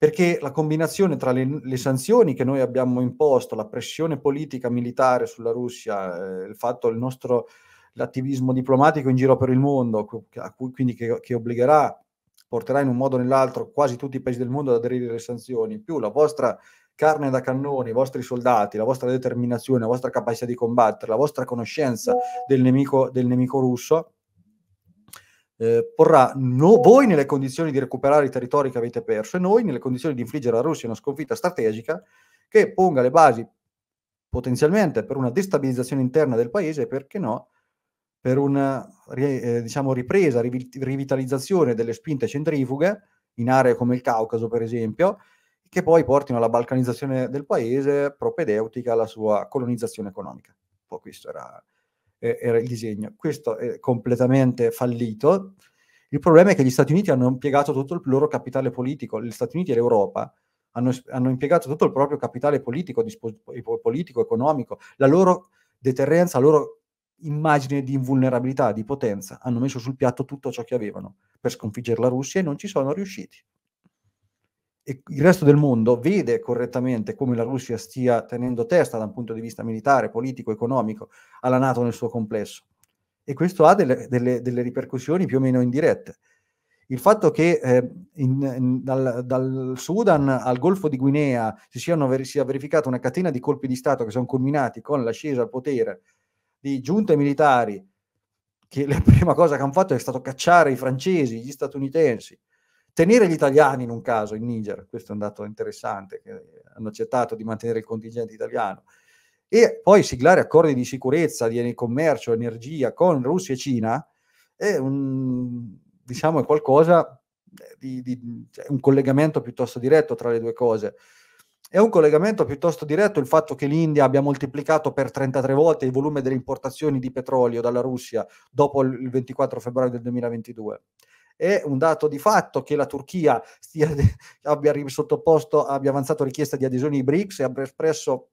Perché la combinazione tra le, le sanzioni che noi abbiamo imposto, la pressione politica militare sulla Russia, eh, il fatto il nostro l'attivismo diplomatico in giro per il mondo, cui, quindi che, che obbligherà, porterà in un modo o nell'altro quasi tutti i paesi del mondo ad aderire alle sanzioni, più la vostra carne da cannone, i vostri soldati, la vostra determinazione, la vostra capacità di combattere, la vostra conoscenza del nemico, del nemico russo, eh, porrà no, voi nelle condizioni di recuperare i territori che avete perso e noi nelle condizioni di infliggere alla Russia una sconfitta strategica che ponga le basi potenzialmente per una destabilizzazione interna del paese e perché no per una eh, eh, diciamo, ripresa, rivitalizzazione delle spinte centrifughe in aree come il Caucaso per esempio che poi portino alla balcanizzazione del paese propedeutica alla sua colonizzazione economica. Un questo era, era il disegno. Questo è completamente fallito. Il problema è che gli Stati Uniti hanno impiegato tutto il loro capitale politico, gli Stati Uniti e l'Europa hanno, hanno impiegato tutto il proprio capitale politico, politico, economico, la loro deterrenza, la loro immagine di invulnerabilità, di potenza, hanno messo sul piatto tutto ciò che avevano per sconfiggere la Russia e non ci sono riusciti e il resto del mondo vede correttamente come la Russia stia tenendo testa da un punto di vista militare, politico, economico alla Nato nel suo complesso. E questo ha delle, delle, delle ripercussioni più o meno indirette. Il fatto che eh, in, in, dal, dal, Sudan al Golfo di Guinea si siano, sia verificata una catena di colpi di Stato che sono culminati con l'ascesa al potere di giunte militari, che la prima cosa che hanno fatto è stato cacciare i francesi, gli statunitensi, tenere gli italiani in un caso, in Niger, questo è un dato interessante, che hanno accettato di mantenere il contingente italiano, e poi siglare accordi di sicurezza, di commercio, energia con Russia e Cina, è un, diciamo, è qualcosa eh, di, di cioè un collegamento piuttosto diretto tra le due cose. È un collegamento piuttosto diretto il fatto che l'India abbia moltiplicato per 33 volte il volume delle importazioni di petrolio dalla Russia dopo il 24 febbraio del 2022 è un dato di fatto che la Turchia stia, abbia, sottoposto, abbia avanzato richiesta di adesione ai BRICS e abbia espresso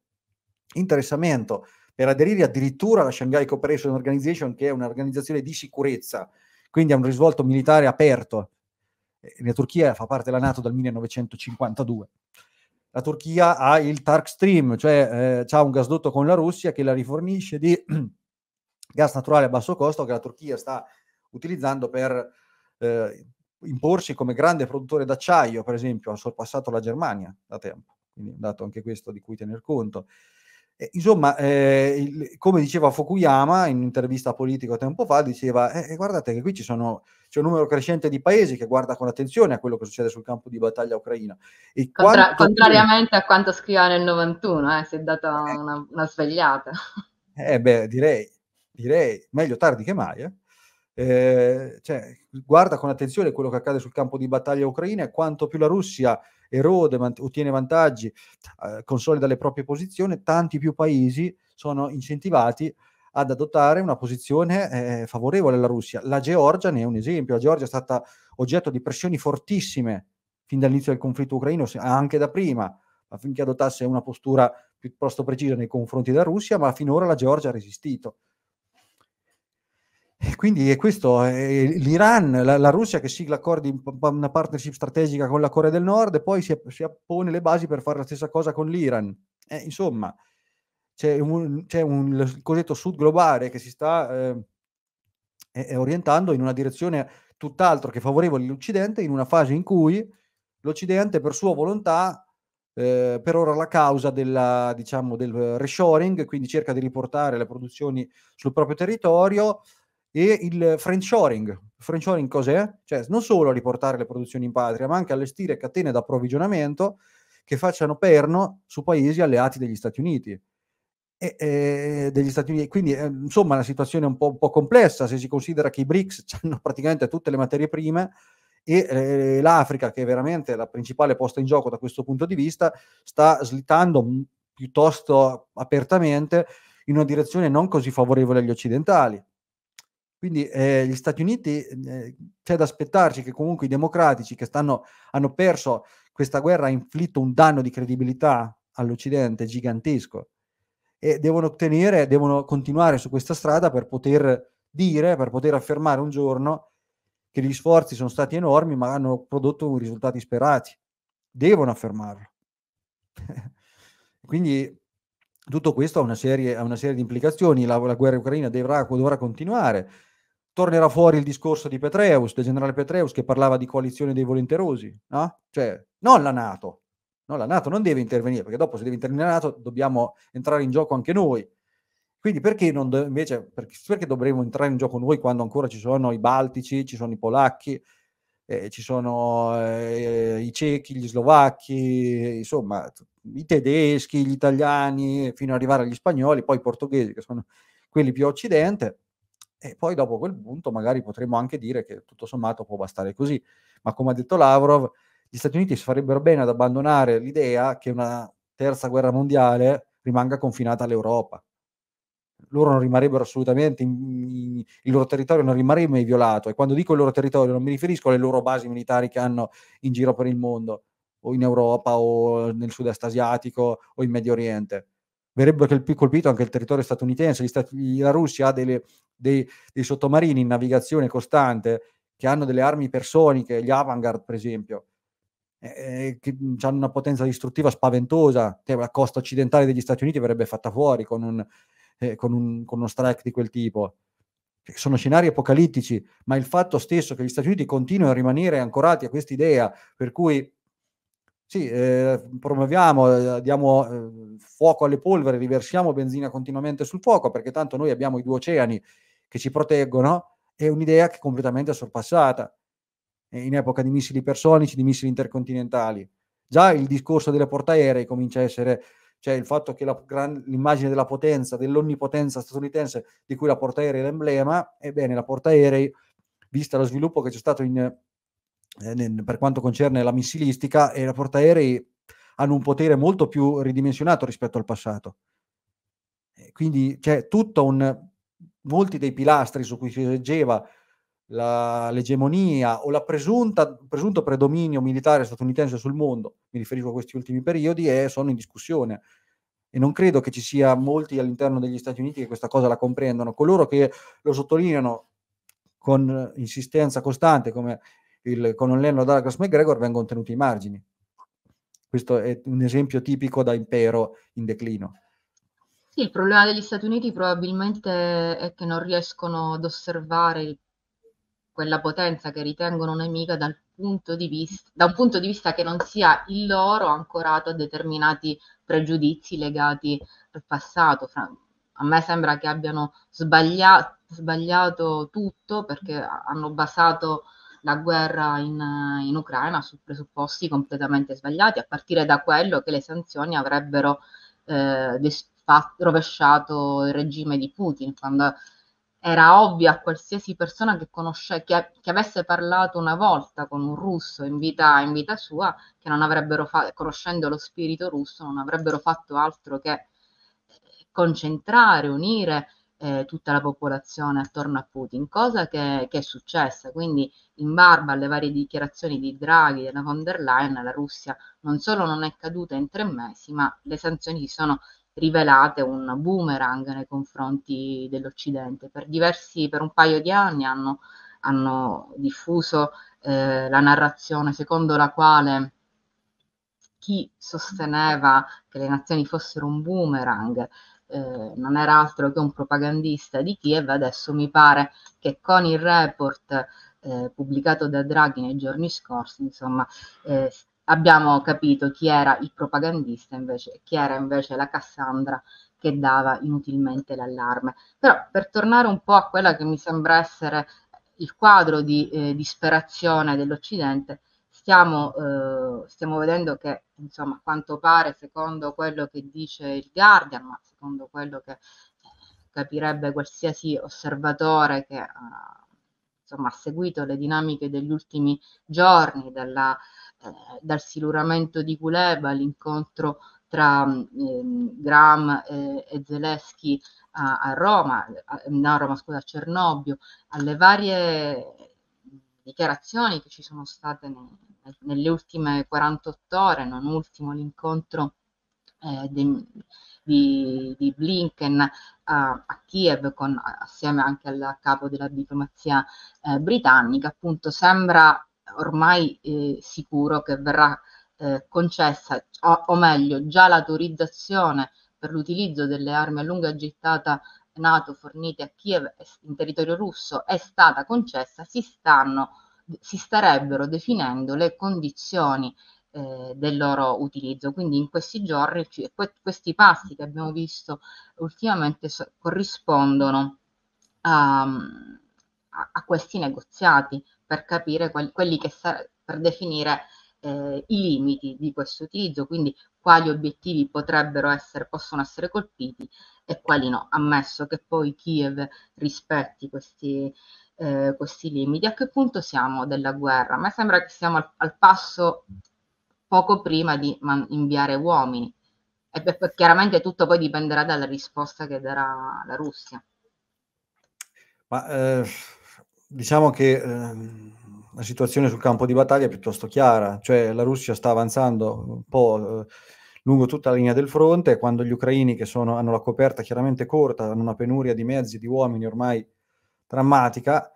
interessamento per aderire addirittura alla Shanghai Cooperation Organization, che è un'organizzazione di sicurezza, quindi ha un risvolto militare aperto. Eh, la Turchia fa parte della Nato dal 1952. La Turchia ha il Tark Stream, cioè eh, ha un gasdotto con la Russia che la rifornisce di gas naturale a basso costo che la Turchia sta utilizzando per eh, imporsi come grande produttore d'acciaio, per esempio, ha sorpassato la Germania da tempo, quindi un dato anche questo di cui tener conto. E, insomma, eh, il, come diceva Fukuyama in un'intervista politica tempo fa, diceva, eh, eh, guardate che qui ci sono, c'è un numero crescente di paesi che guarda con attenzione a quello che succede sul campo di battaglia ucraina. E Contra- quanto... Contrariamente a quanto scriveva nel 91, eh, si è data eh. una, una svegliata. Eh beh, direi, direi, meglio tardi che mai, eh. Ehm, cioè, guarda con attenzione quello che accade sul campo di battaglia ucraina e quanto più la Russia erode, man- ottiene vantaggi, eh, consolida le proprie posizioni, tanti più paesi sono incentivati ad adottare una posizione eh, favorevole alla Russia. La Georgia ne è un esempio, la Georgia è stata oggetto di pressioni fortissime fin dall'inizio del conflitto ucraino, anche da prima, affinché adottasse una postura piuttosto precisa nei confronti della Russia, ma finora la Georgia ha resistito quindi è questo, è l'Iran, la, la, Russia che sigla accordi, una partnership strategica con la Corea del Nord e poi si, si appone le basi per fare la stessa cosa con l'Iran. Eh, insomma, c'è un, c'è un, il cosiddetto sud globale che si sta eh, è, orientando in una direzione tutt'altro che favorevole all'Occidente in una fase in cui l'Occidente per sua volontà eh, per ora la causa della, diciamo, del reshoring, quindi cerca di riportare le produzioni sul proprio territorio, e il friendshoring. Friendshoring cos'è? Cioè non solo riportare le produzioni in patria, ma anche allestire catene d'approvvigionamento che facciano perno su paesi alleati degli Stati Uniti. E, e degli Stati Uniti. Quindi eh, insomma la situazione è un po', un po', complessa se si considera che i BRICS hanno praticamente tutte le materie prime e eh, l'Africa, che è veramente la principale posta in gioco da questo punto di vista, sta slittando piuttosto apertamente in una direzione non così favorevole agli occidentali. Quindi eh, gli Stati Uniti mm, eh, c'è da aspettarci che comunque i democratici che stanno, hanno perso questa guerra ha inflitto un danno di credibilità all'Occidente gigantesco e devono ottenere, devono continuare su questa strada per poter dire, per poter affermare un giorno che gli sforzi sono stati enormi ma hanno prodotto risultati sperati. Devono affermarlo. Quindi tutto questo ha una serie, ha una serie di implicazioni, la, la guerra ucraina dovrà, dovrà continuare, tornerà fuori il discorso di Petreus, del generale Petreus che parlava di coalizione dei volenterosi, no? Cioè, non la Nato, no, la Nato non deve intervenire, perché dopo se deve intervenire la Nato dobbiamo entrare in gioco anche noi. Quindi perché, non do- invece, perché, perché dovremmo entrare in gioco noi quando ancora ci sono i baltici, ci sono i polacchi, eh, ci sono eh, i cechi, gli slovacchi, insomma i tedeschi, gli italiani, fino ad arrivare agli spagnoli, poi i portoghesi che sono quelli più occidente e poi dopo quel punto magari potremmo anche dire che tutto sommato può bastare così, ma come ha detto Lavrov, gli Stati Uniti si farebbero bene ad abbandonare l'idea che una terza guerra mondiale rimanga confinata all'Europa loro non rimarrebbero assolutamente, in, in, il loro territorio non rimarrebbe mai violato. E quando dico il loro territorio non mi riferisco alle loro basi militari che hanno in giro per il mondo, o in Europa, o nel sud-est asiatico, o in Medio Oriente. Verrebbe colpito anche il territorio statunitense. Stati, la Russia ha delle, dei, dei, sottomarini in navigazione costante che hanno delle armi personiche, gli Avangard per esempio, eh, eh che hanno una potenza distruttiva spaventosa. La costa occidentale degli Stati Uniti verrebbe fatta fuori con un eh, con, un, con uno strike di quel tipo. Cioè, sono scenari apocalittici, ma il fatto stesso che gli Stati Uniti continuino a rimanere ancorati a quest'idea per cui sì, eh, promuoviamo, eh, diamo eh, fuoco alle polvere, riversiamo benzina continuamente sul fuoco perché tanto noi abbiamo i due oceani che ci proteggono, è un'idea che è completamente sorpassata eh, in epoca di missili personici, di missili intercontinentali. Già il discorso delle portaerei comincia a essere cioè il fatto che la, l'immagine della potenza, dell'onnipotenza statunitense di cui la portaerei è l'emblema, ebbene la portaerei, vista lo sviluppo che c'è stato in, eh, nel, per quanto concerne la missilistica, e eh, la portaerei hanno un potere molto più ridimensionato rispetto al passato. Eh, quindi c'è tutto un... molti dei pilastri su cui si reggeva la, l'egemonia o il presunto predominio militare statunitense sul mondo, mi riferisco a questi ultimi periodi, e sono in discussione. E non credo che ci sia molti all'interno degli Stati Uniti che questa cosa la comprendano. Coloro che lo sottolineano con insistenza costante, come il colonnello Douglas McGregor, vengono tenuti ai margini. Questo è un esempio tipico da impero in declino. il problema degli Stati Uniti probabilmente è che non riescono ad osservare il quella potenza che ritengono nemica dal punto di vista, da un punto di vista che non sia il loro ancorato a determinati pregiudizi legati al passato. a me sembra che abbiano sbagliato, sbagliato tutto perché hanno basato la guerra in, in, Ucraina su presupposti completamente sbagliati, a partire da quello che le sanzioni avrebbero eh, des- rovesciato il regime di Putin. Quando era ovvio a qualsiasi persona che, conosce, che, che, avesse parlato una volta con un russo in vita, in vita sua, che non avrebbero fatto, conoscendo lo spirito russo, non avrebbero fatto altro che eh, concentrare, unire eh, tutta la popolazione attorno a Putin, cosa che, che, è successa. Quindi, in barba alle varie dichiarazioni di Draghi, e della von der Leyen, la Russia non solo non è caduta in tre mesi, ma le sanzioni si sono rivelate un boomerang nei confronti dell'Occidente. Per, diversi, per un paio di anni hanno, hanno diffuso eh, la narrazione secondo la quale chi sosteneva che le nazioni fossero un boomerang eh, non era altro che un propagandista di Kiev. Adesso mi pare che con il report eh, pubblicato da Draghi nei giorni scorsi, insomma, eh, abbiamo capito chi era il propagandista invece, chi era invece la Cassandra che dava inutilmente l'allarme. Però per tornare un po' a quella che mi sembra essere il quadro di eh, disperazione dell'Occidente, stiamo, eh, stiamo, vedendo che, insomma, a quanto pare, secondo quello che dice il Guardian, ma secondo quello che eh, capirebbe qualsiasi osservatore che... Eh, insomma, ha seguito le dinamiche degli ultimi giorni, dalla, eh, dal siluramento di Culeba all'incontro tra mm, eh, Graham e, Zelensky a, a, Roma, eh, a, no, Roma scusa, a Cernobbio, alle varie dichiarazioni che ci sono state ne, nelle ultime 48 ore, non ultimo l'incontro eh, di, di, di, Blinken a, a Kiev con, assieme anche al capo della diplomazia eh, britannica, appunto sembra ormai eh, sicuro che verrà eh, concessa, o, o, meglio, già l'autorizzazione per l'utilizzo delle armi a lunga gittata NATO fornite a Kiev in territorio russo è stata concessa, si, stanno, si starebbero definendo le condizioni eh, del loro utilizzo. Quindi in questi giorni questi passi che abbiamo visto ultimamente corrispondono a, a, questi negoziati per capire quali, quelli che per definire eh, i limiti di questo utilizzo, quindi quali obiettivi potrebbero essere, possono essere colpiti e quali no, ammesso che poi Kiev rispetti questi, eh, questi limiti. A che punto siamo della guerra? A me sembra che siamo al, al passo poco prima di inviare uomini. E per- chiaramente tutto poi dipenderà dalla risposta che darà la Russia. Ma eh, diciamo che eh, la situazione sul campo di battaglia è piuttosto chiara, cioè la Russia sta avanzando un po' eh, lungo tutta la linea del fronte, quando gli ucraini che sono, hanno la coperta chiaramente corta, hanno una penuria di mezzi, di uomini ormai drammatica,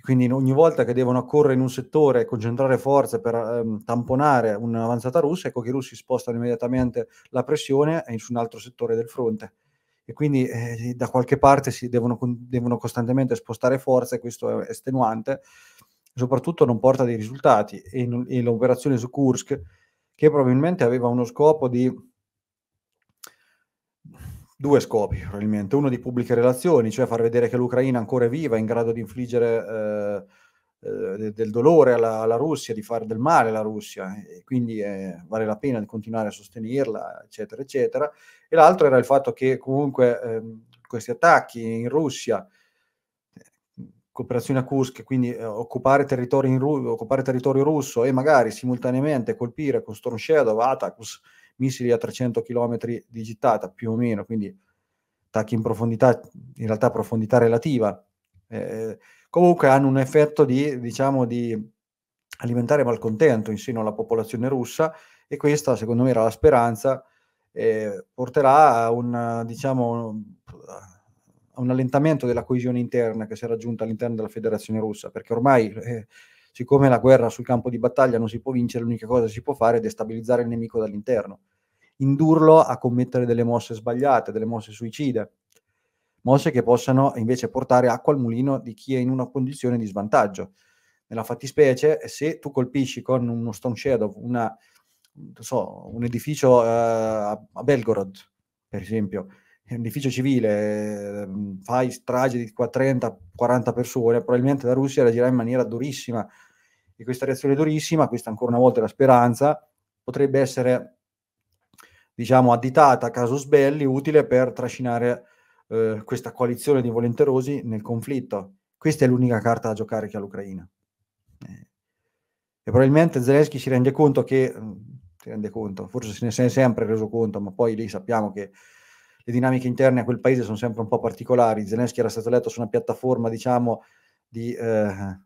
quindi ogni volta che devono accorrere in un settore e concentrare forze per ehm, tamponare un'avanzata russa, ecco che i russi spostano immediatamente la pressione su un altro settore del fronte. E quindi eh, da qualche parte si devono, devono costantemente spostare forze, questo è estenuante, soprattutto non porta dei risultati. E, in, e l'operazione su Kursk, che probabilmente aveva uno scopo di due scopi, probabilmente. Uno di pubbliche relazioni, cioè far vedere che l'Ucraina ancora è viva, in grado di infliggere eh, eh, del dolore alla, alla, Russia, di fare del male alla Russia, e quindi eh, vale la pena di continuare a sostenerla, eccetera, eccetera. E l'altro era il fatto che comunque ehm, questi attacchi in Russia, cooperazione eh, a Kursk, quindi eh, occupare territorio, Ru- occupare territorio russo e magari simultaneamente colpire con Storm Shadow, Atacus, missili a 300 km di gittata più o meno, quindi attacchi in profondità, in realtà profondità relativa, eh, comunque hanno un effetto di, diciamo, di alimentare malcontento in seno alla popolazione russa e questa secondo me era la speranza, eh, porterà a un, diciamo, a un allentamento della coesione interna che si è raggiunta all'interno della federazione russa, perché ormai eh, siccome la guerra sul campo di battaglia non si può vincere, l'unica cosa che si può fare è destabilizzare il nemico dall'interno, indurlo a commettere delle mosse sbagliate, delle mosse suicide, mosse che possano invece portare acqua al mulino di chi è in una condizione di svantaggio. Nella fattispecie, se tu colpisci con uno Stone Shadow una, so, un edificio eh, a Belgorod, per esempio, è un edificio civile, ehm, fai strage di 30-40 persone, probabilmente la Russia reagirà in maniera durissima e questa reazione durissima, questa ancora una volta è la speranza, potrebbe essere diciamo additata a caso sbelli, utile per trascinare eh, questa coalizione di volenterosi nel conflitto. Questa è l'unica carta da giocare che ha l'Ucraina. Eh, e probabilmente Zelensky si rende conto che, mm, si rende conto, forse se ne è sempre reso conto, ma poi lì sappiamo che le dinamiche interne a quel paese sono sempre un po' particolari. Zelensky era stato eletto su una piattaforma, diciamo, di, eh,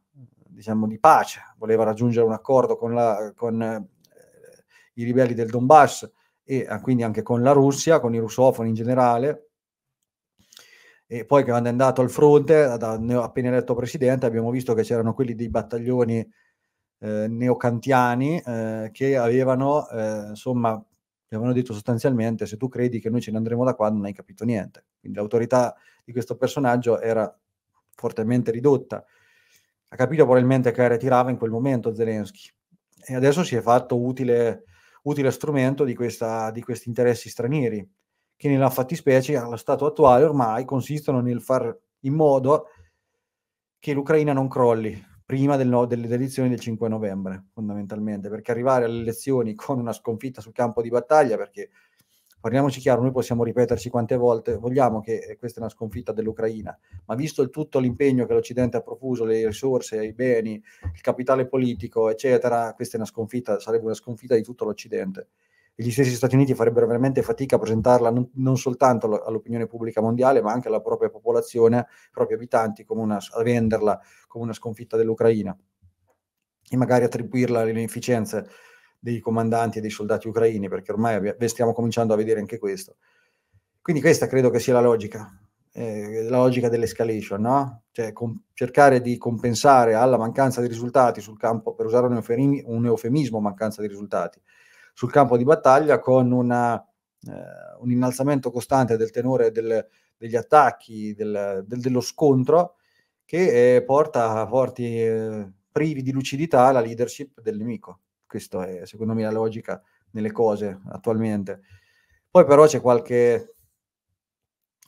diciamo, di pace, voleva raggiungere un accordo con, la, con eh, i ribelli del Donbass e eh, quindi anche con la Russia, con i russofoni in generale. E poi quando è andato al fronte, da appena eletto presidente, abbiamo visto che c'erano quelli dei battaglioni eh, neocantiani eh, che avevano insomma ti avevano detto sostanzialmente se tu credi che noi ce ne andremo da qua non hai capito niente. Quindi l'autorità di questo personaggio era fortemente ridotta. Ha capito probabilmente che ritirava in quel momento Zelensky e adesso si è fatto utile, utile strumento di, questa, di questi interessi stranieri che nella fattispecie allo stato attuale ormai consistono nel far in modo che l'Ucraina non crolli, prima del no, delle elezioni del 5 novembre, fondamentalmente, perché arrivare alle elezioni con una sconfitta sul campo di battaglia, perché parliamoci chiaro, noi possiamo ripeterci quante volte vogliamo che eh, questa è una sconfitta dell'Ucraina, ma visto il tutto l'impegno che l'Occidente ha profuso, le risorse, i beni, il capitale politico, eccetera, questa è una sconfitta, sarebbe una sconfitta di tutto l'Occidente e gli stessi Stati Uniti farebbero veramente fatica a presentarla non, non soltanto all'opinione pubblica mondiale, ma anche alla propria popolazione, ai propri abitanti, una, a venderla come una sconfitta dell'Ucraina e magari attribuirla alle inefficienze dei comandanti e dei soldati ucraini, perché ormai stiamo cominciando a vedere anche questo. Quindi questa credo che sia la logica, eh, la logica dell'escalation, no? Cioè com- cercare di compensare alla mancanza di risultati sul campo, per usare un, eufemi- un eufemismo, mancanza di risultati, sul campo di battaglia con una, eh, un innalzamento costante del tenore del, degli attacchi, del, del, dello scontro, che eh, porta a forti eh, privi di lucidità la leadership del nemico. Questa è secondo me la logica nelle cose attualmente. Poi però c'è qualche,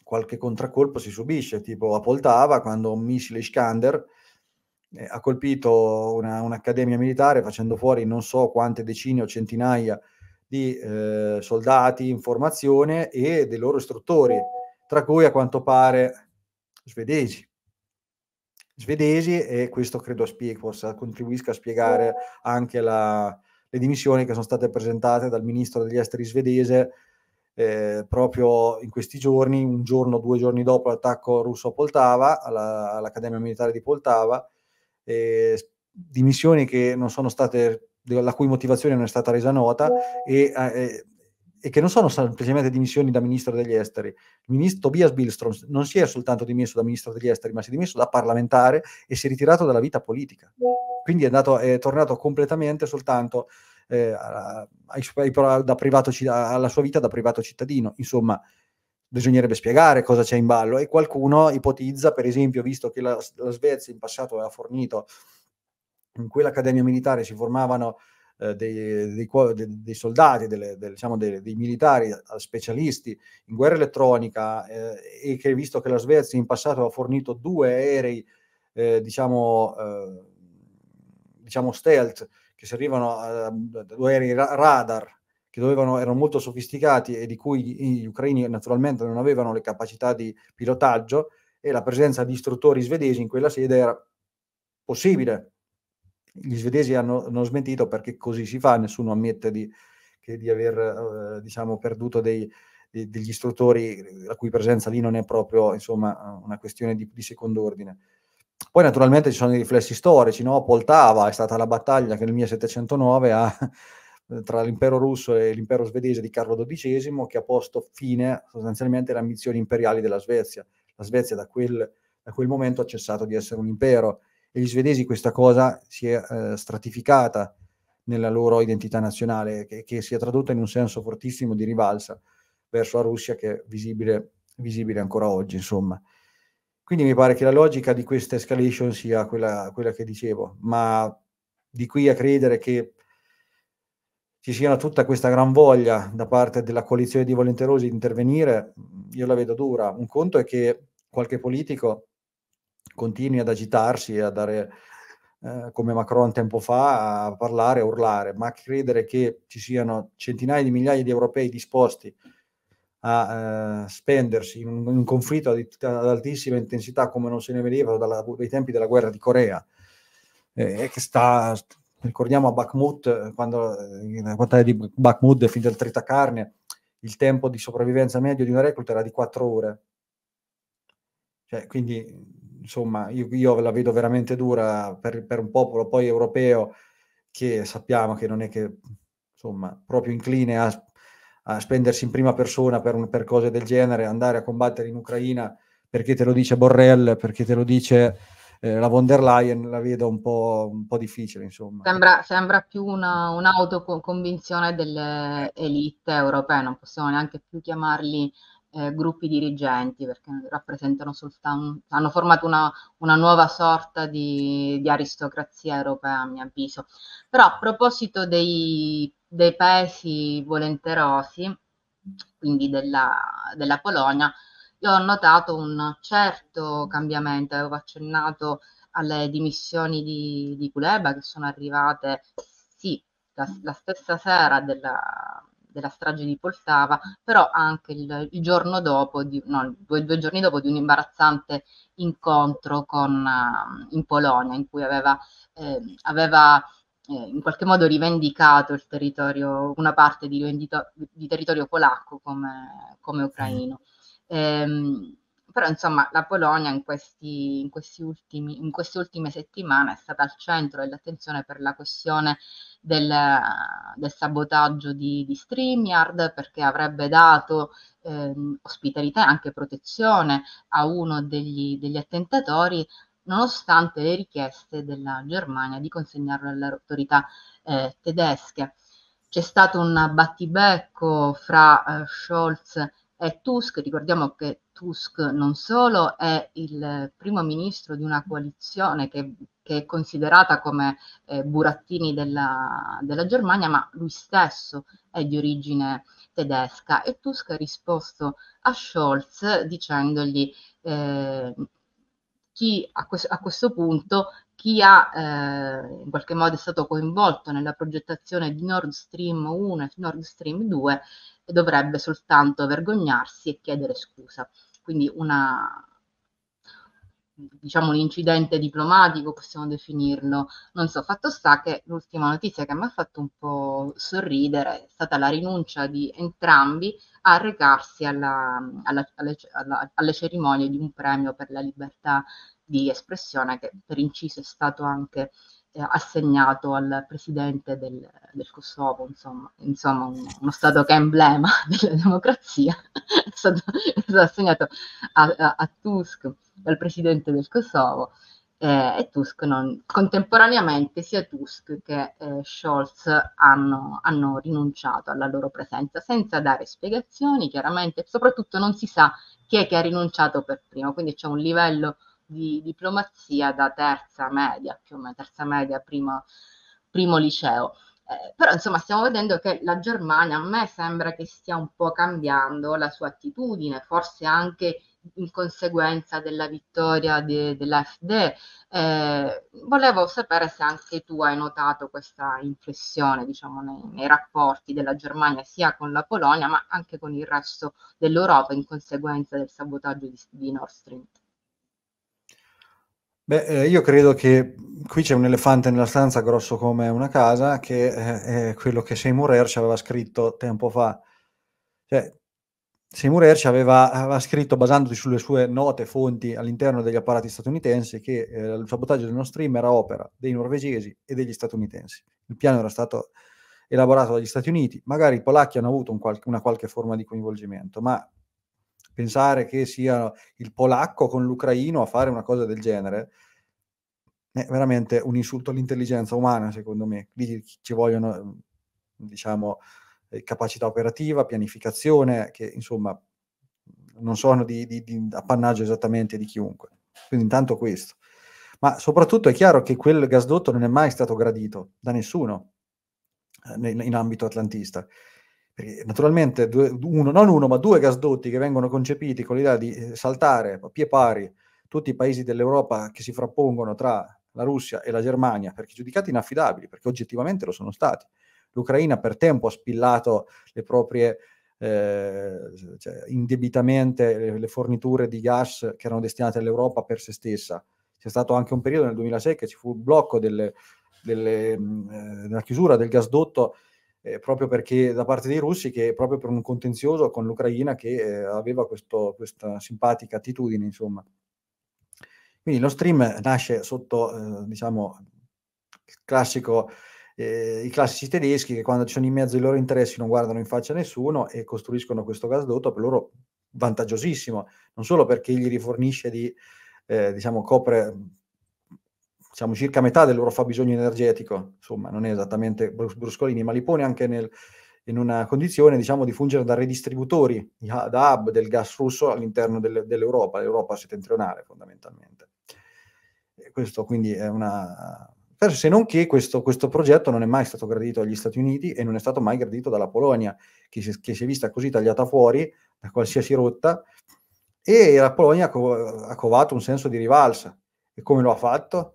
qualche contraccolpo si subisce, tipo a Poltava quando un missile Iskander eh, ha colpito una, un'accademia militare facendo fuori non so quante decine o centinaia di eh, soldati in formazione e dei loro istruttori, tra cui a quanto pare svedesi. Svedesi e questo credo spieghi, forse contribuisca a spiegare anche la, le dimissioni che sono state presentate dal ministro degli esteri svedese eh, proprio in questi giorni, un giorno, due giorni dopo l'attacco russo a Poltava, alla, all'Accademia Militare di Poltava, eh, dimissioni che non sono state, la cui motivazione non è stata resa nota e, eh, eh, e che non sono semplicemente dimissioni da ministro degli esteri. Il ministro Tobias Billstrom non si è soltanto dimesso da ministro degli esteri, ma si è dimesso da parlamentare e si è ritirato dalla vita politica. Quindi è, andato, è tornato completamente soltanto eh, ai, ai, da privato, alla sua vita da privato cittadino. Insomma, bisognerebbe spiegare cosa c'è in ballo e qualcuno ipotizza, per esempio, visto che la, la Svezia in passato aveva fornito in quell'accademia militare si formavano eh, dei, dei, dei, soldati, delle, delle, diciamo dei, dei, militari eh, specialisti in guerra elettronica eh, e che visto che la Svezia in passato ha fornito due aerei, eh, diciamo, eh, diciamo stealth, che servivano a, a due aerei radar che dovevano, erano molto sofisticati e di cui gli ucraini naturalmente non avevano le capacità di pilotaggio e la presenza di istruttori svedesi in quella sede era possibile. Gli svedesi hanno, hanno smentito perché così si fa, nessuno ammette di, di aver eh, diciamo, perduto dei, dei, degli istruttori la cui presenza lì non è proprio insomma, una questione di, di secondo ordine. Poi naturalmente ci sono i riflessi storici, no? Poltava è stata la battaglia che nel 1709 ha eh, tra l'impero russo e l'impero svedese di Carlo XII che ha posto fine sostanzialmente alle ambizioni imperiali della Svezia. La Svezia da quel, da quel momento ha cessato di essere un impero e gli svedesi questa cosa si è eh, stratificata nella loro identità nazionale che, che, si è tradotta in un senso fortissimo di rivalsa verso la Russia che è visibile, visibile ancora oggi insomma. Quindi mi pare che la logica di questa escalation sia quella, quella che dicevo, ma di qui a credere che ci sia tutta questa gran voglia da parte della coalizione di volenterosi di intervenire, io la vedo dura. Un conto è che qualche politico continui ad agitarsi e a dare, eh, come Macron tempo fa, a parlare, a urlare, ma credere che ci siano centinaia di migliaia di europei disposti a eh, spendersi in un, in un conflitto ad, ad, altissima intensità come non se ne vedeva dalla, dai tempi della guerra di Corea, eh, che sta ricordiamo a Bakhmut, eh, quando eh, la battaglia di Bakhmut fin del tritacarne, il tempo di sopravvivenza medio di una recluta era di 4 ore. Cioè, quindi, insomma, io, io, la vedo veramente dura per, per, un popolo poi europeo che sappiamo che non è che, insomma, proprio incline a, a spendersi in prima persona per, un, per cose del genere, andare a combattere in Ucraina perché te lo dice Borrell, perché te lo dice eh, la von der Leyen la vedo un po', un po difficile, insomma. Sembra, sembra più una, un'autoconvinzione delle elite europee, non possiamo neanche più chiamarli eh, gruppi dirigenti perché rappresentano soltanto, hanno formato una, una nuova sorta di, di, aristocrazia europea a mio avviso. Però a proposito dei, dei paesi volenterosi, quindi della, della Polonia, io ho notato un certo cambiamento, avevo accennato alle dimissioni di, di Culeba che sono arrivate, sì, la, la stessa sera della, della strage di Poltava, però anche il, il giorno dopo, di, no, due, due, giorni dopo di un imbarazzante incontro con, uh, in Polonia in cui aveva, eh, aveva eh, in qualche modo rivendicato il territorio, una parte di, di territorio polacco come, come ucraino. Sì. Ehm, però insomma la Polonia in, questi, in, questi ultimi, in queste ultime settimane è stata al centro dell'attenzione per la questione del, del sabotaggio di, di StreamYard perché avrebbe dato ehm, ospitalità e anche protezione a uno degli, degli attentatori nonostante le richieste della Germania di consegnarlo alle autorità eh, tedesche. C'è stato un battibecco fra eh, Scholz è eh, Tusk, ricordiamo che Tusk non solo è il primo ministro di una coalizione che, che è considerata come eh, burattini della, della, Germania, ma lui stesso è di origine tedesca e Tusk ha risposto a Scholz dicendogli eh, chi a, que- a, questo punto chi ha eh, in qualche modo è stato coinvolto nella progettazione di Nord Stream 1 e Nord Stream 2 e dovrebbe soltanto vergognarsi e chiedere scusa. Quindi una, diciamo un incidente diplomatico, possiamo definirlo. Non so, fatto sta che l'ultima notizia che mi ha fatto un po' sorridere è stata la rinuncia di entrambi a recarsi alla, alla, alle, alla, alle, cerimonie di un premio per la libertà di espressione, che per inciso è stato anche eh, assegnato al presidente del, del Kosovo, insomma, insomma un, uno Stato che è emblema della democrazia, è, stato, è stato assegnato a, a, a Tusk, dal presidente del Kosovo, eh, e Tusk non, contemporaneamente sia Tusk che eh, Scholz hanno, hanno, rinunciato alla loro presenza senza dare spiegazioni chiaramente, soprattutto non si sa chi è che ha rinunciato per primo, quindi c'è un livello di diplomazia da terza media, più o meno terza media, prima, primo liceo. Eh, però insomma stiamo vedendo che la Germania a me sembra che stia un po' cambiando la sua attitudine, forse anche in conseguenza della vittoria de, dell'AFD. Eh, volevo sapere se anche tu hai notato questa inflessione diciamo, nei, nei, rapporti della Germania sia con la Polonia ma anche con il resto dell'Europa in conseguenza del sabotaggio di, di Nord Stream. Beh, eh, io credo che qui c'è un elefante nella stanza grosso come una casa, che eh, è quello che Seymour Hersh aveva scritto tempo fa. Cioè, Seymour Hersh aveva, aveva scritto, basandosi sulle sue note fonti all'interno degli apparati statunitensi, che eh, il sabotaggio del uno stream era opera dei norvegesi e degli statunitensi. Il piano era stato elaborato dagli Stati Uniti, magari i polacchi hanno avuto un qual- una qualche forma di coinvolgimento, ma pensare che sia il polacco con l'ucraino a fare una cosa del genere è veramente un insulto all'intelligenza umana, secondo me. Lì ci vogliono, mhmm, diciamo, eh, capacità operativa, pianificazione, che insomma non sono di, di, di appannaggio esattamente di chiunque. Quindi intanto questo. Ma soprattutto è chiaro che quel gasdotto non è mai stato gradito da nessuno eh, in ambito atlantista. Naturalmente due, uno, non uno, ma due gasdotti che vengono concepiti con l'idea di eh, saltare a pie pari tutti i paesi dell'Europa che si frappongono tra la Russia e la Germania, perché giudicati inaffidabili, perché oggettivamente lo sono stati. L'Ucraina per tempo ha spillato le proprie eh, cioè, indebitamente le, le, forniture di gas che erano destinate all'Europa per se stessa. C'è stato anche un periodo nel 2006 che ci fu il blocco delle, delle, mh, mm, eh, della chiusura del gasdotto eh, proprio perché da parte dei russi che proprio per un contenzioso con l'Ucraina che eh, aveva questo, questa simpatica attitudine, insomma. Quindi lo stream nasce sotto, eh, diciamo, classico, eh, i classici tedeschi che quando ci sono in mezzo i loro interessi non guardano in faccia nessuno e costruiscono questo gasdotto per loro vantaggiosissimo, non solo perché gli rifornisce di, eh, diciamo, copre siamo circa metà del loro fabbisogno energetico, insomma non è esattamente bruscolini, ma li pone anche nel, in una condizione diciamo, di fungere da redistributori, da hub del gas russo all'interno del, dell'Europa, l'Europa settentrionale fondamentalmente. E questo quindi è una... Se non che questo, questo, progetto non è mai stato gradito dagli Stati Uniti e non è stato mai gradito dalla Polonia, che si, che si è vista così tagliata fuori da qualsiasi rotta e la Polonia ha covato un senso di rivalsa. E come lo ha fatto?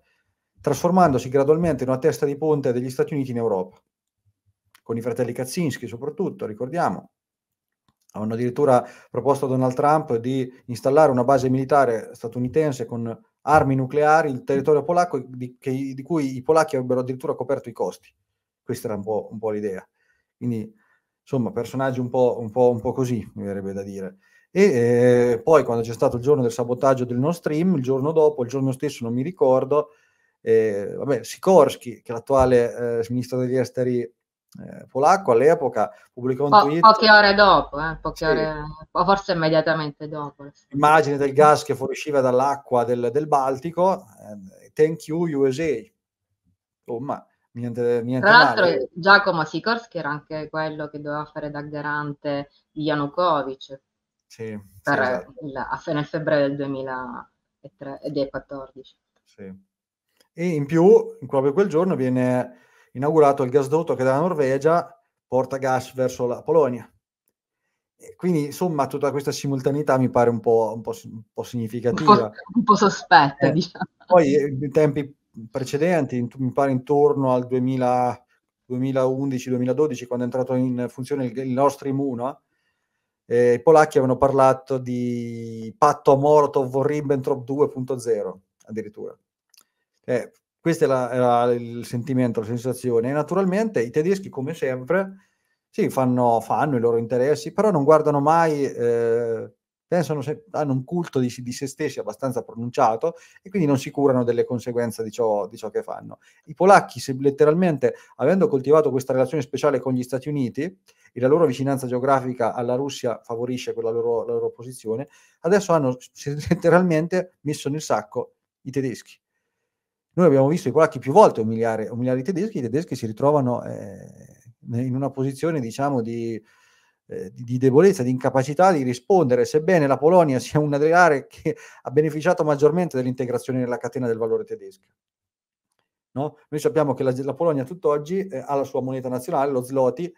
trasformandosi gradualmente in una testa di ponte degli Stati Uniti in Europa, con i fratelli Kaczynski soprattutto, ricordiamo. Hanno addirittura proposto a Donald Trump di installare una base militare statunitense con armi nucleari il territorio polacco di, che, di cui i polacchi avrebbero addirittura coperto i costi. Questa era un po', un po l'idea. Quindi, insomma, personaggi un po', un po', un po così, mi verrebbe da dire. E eh, poi, quando c'è stato il giorno del sabotaggio del Nord stream, il giorno dopo, il giorno stesso non mi ricordo, eh, vabbè, Sikorsky, che è l'attuale eh, ministro degli esteri eh, polacco all'epoca pubblicò un po- tweet poche ore dopo eh, poche sì. ore, o forse immediatamente dopo immagine del gas che fuoriusciva dall'acqua del, del Baltico eh, thank you USA Insomma. ma niente, niente tra l'altro male. Giacomo Sikorsky era anche quello che doveva fare da garante di Yanukovych sì, per sì, esatto. il, nel febbraio del 2014 sì e in più, proprio quel giorno, viene inaugurato il gasdotto che dalla Norvegia porta gas verso la Polonia. E quindi, insomma, tutta questa simultaneità mi pare un po', un po', un po significativa. Un po', un po sospetta, eh, diciamo. Poi, eh, in tempi precedenti, mi pare intorno al 2011-2012, quando è entrato in funzione il, il Nord Stream 1, eh, i polacchi avevano parlato di patto Molotov-Ribbentrop 2.0, addirittura. Eh, questo era, il sentimento, la sensazione. E naturalmente i tedeschi, come sempre, sì, fanno, fanno i loro interessi, però non guardano mai, eh, pensano se, hanno un culto di, di, se stessi abbastanza pronunciato e quindi non si curano delle conseguenze di ciò, di ciò che fanno. I polacchi, se, letteralmente, avendo coltivato questa relazione speciale con gli Stati Uniti e la loro vicinanza geografica alla Russia favorisce quella loro, la loro posizione, adesso hanno letteralmente messo nel sacco i tedeschi noi abbiamo visto i polacchi più volte umiliare, umiliare i tedeschi, i tedeschi si ritrovano eh, in una posizione diciamo di, eh, di, debolezza, di incapacità di rispondere, sebbene la Polonia sia una delle aree che ha beneficiato maggiormente dell'integrazione nella catena del valore tedesca. No? Noi sappiamo che la, la Polonia tutt'oggi eh, ha la sua moneta nazionale, lo zloty,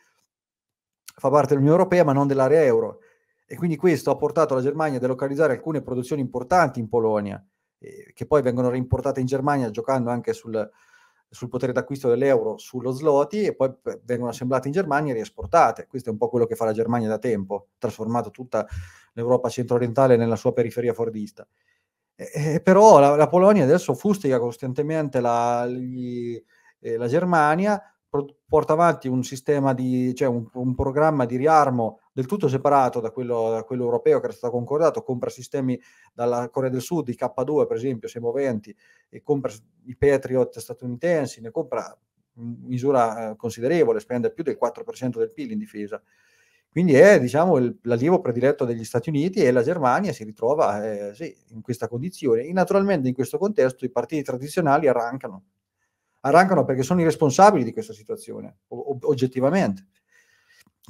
fa parte dell'Unione Europea ma non dell'area euro e quindi questo ha portato la Germania a delocalizzare alcune produzioni importanti in Polonia eh, che poi vengono reimportate in Germania giocando anche sul, sul potere d'acquisto dell'euro sullo sloti e poi vengono assemblate in Germania e riesportate. Questo è un po' quello che fa la Germania da tempo, trasformato tutta l'Europa centro-orientale nella sua periferia fordista. Eh, però la, la, Polonia adesso fustiga costantemente la, gli, eh, la Germania porta avanti un sistema di, cioè un, un programma di riarmo del tutto separato da quello, da quello, europeo che era stato concordato, compra sistemi dalla Corea del Sud, i K2 per esempio, moventi, e compra i Patriot statunitensi, ne compra in mm, misura eh, considerevole, spende più del 4% del PIL in difesa. Quindi è diciamo, il, l'allievo prediletto degli Stati Uniti e la Germania si ritrova eh, sì, in questa condizione. E naturalmente in questo contesto i partiti tradizionali arrancano arrancano perché sono i responsabili di questa situazione, ob- oggettivamente.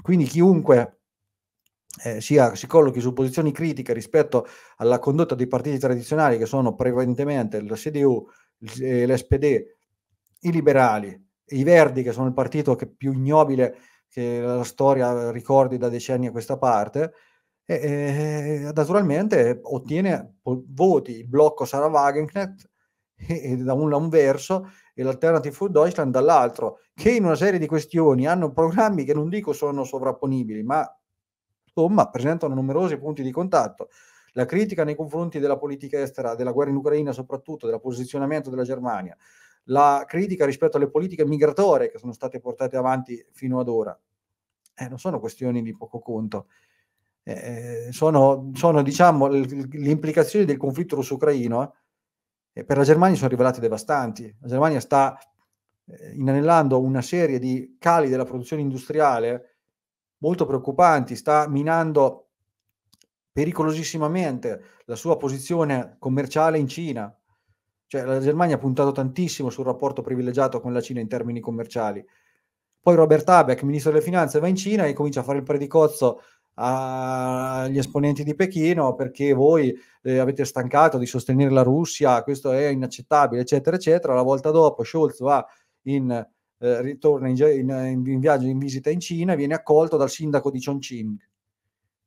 Quindi chiunque eh, sia, si collochi su posizioni critiche rispetto alla condotta dei partiti tradizionali, che sono prevalentemente la CDU, eh, l'SPD, i liberali, i Verdi, che sono il partito che più ignobile che la storia ricordi da decenni a questa parte, e, e, naturalmente ottiene voti il blocco sarà Wagenknecht e, e da, un, da un verso e l'Alternative für Deutschland dall'altro, che in una serie di questioni hanno programmi che non dico sono sovrapponibili, ma insomma presentano numerosi punti di contatto. La critica nei confronti della politica estera, della guerra in Ucraina soprattutto, del posizionamento della Germania, la critica rispetto alle politiche migratorie che sono state portate avanti fino ad ora, eh, non sono questioni di poco conto. Eh, eh sono, sono, diciamo, le implicazioni del conflitto russo-ucraino per la Germania sono rivelati devastanti. La Germania sta eh, inanellando una serie di cali della produzione industriale molto preoccupanti, sta minando pericolosissimamente la sua posizione commerciale in Cina. Cioè la Germania ha puntato tantissimo sul rapporto privilegiato con la Cina in termini commerciali. Poi Robert Habeck, ministro delle finanze, va in Cina e comincia a fare il predicozzo agli esponenti di Pechino perché voi eh, avete stancato di sostenere la Russia, questo è inaccettabile, eccetera, eccetera. La volta dopo Scholz va in, eh, ritorna in, in, in, viaggio, in visita in Cina e viene accolto dal sindaco di Chongqing.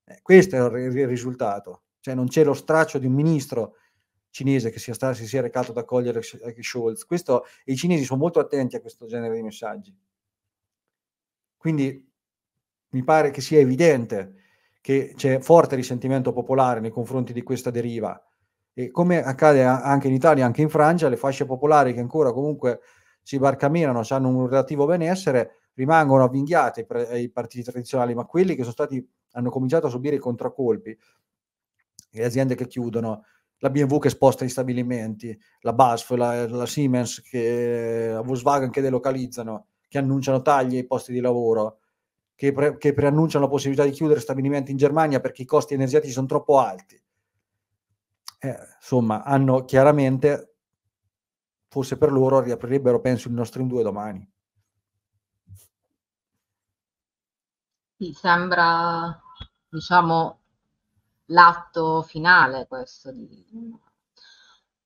Eh, questo è il, il, risultato, cioè non c'è lo straccio di un ministro cinese che sia stato, si sia recato ad accogliere eh, Scholz. Questo, I cinesi sono molto attenti a questo genere di messaggi. Quindi mi pare che sia evidente che c'è forte risentimento popolare nei confronti di questa deriva. E come accade anche in Italia, anche in Francia, le fasce popolari che ancora comunque si barcaminano, hanno un relativo benessere, rimangono avvinghiate ai eh, partiti tradizionali, ma quelli che sono stati, hanno cominciato a subire i contraccolpi, le aziende che chiudono, la BMW che sposta gli stabilimenti, la BASF, la, la Siemens, che, la eh, Volkswagen che delocalizzano, che annunciano tagli ai posti di lavoro, che, pre- che preannunciano la possibilità di chiudere stabilimenti in Germania perché i costi energetici sono troppo alti. Eh, insomma, hanno chiaramente, forse per loro, riaprirebbero, penso, il nostro in due domani. Mi sembra, diciamo, l'atto finale questo di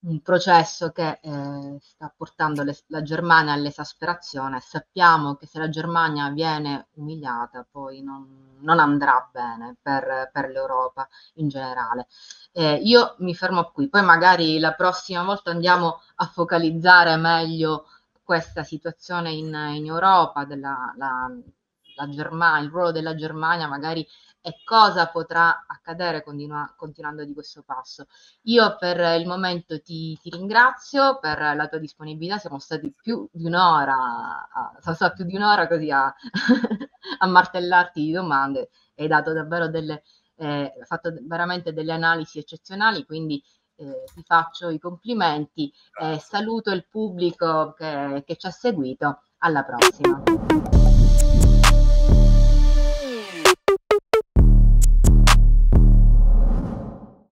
un processo che eh, sta portando le, la Germania all'esasperazione. Sappiamo che se la Germania viene umiliata poi non, non andrà bene per, per, l'Europa in generale. Eh, io mi fermo qui, poi magari la prossima volta andiamo a focalizzare meglio questa situazione in, in Europa, della, la, la Germania, il ruolo della Germania, magari e cosa potrà accadere continua, continuando di questo passo. Io per il momento ti, ti, ringrazio per la tua disponibilità, siamo stati più di un'ora, sono stato più di un'ora così a, a martellarti di domande, hai dato davvero delle, eh, fatto veramente delle analisi eccezionali, quindi eh, ti faccio i complimenti e eh, saluto il pubblico che, che ci ha seguito. Alla prossima.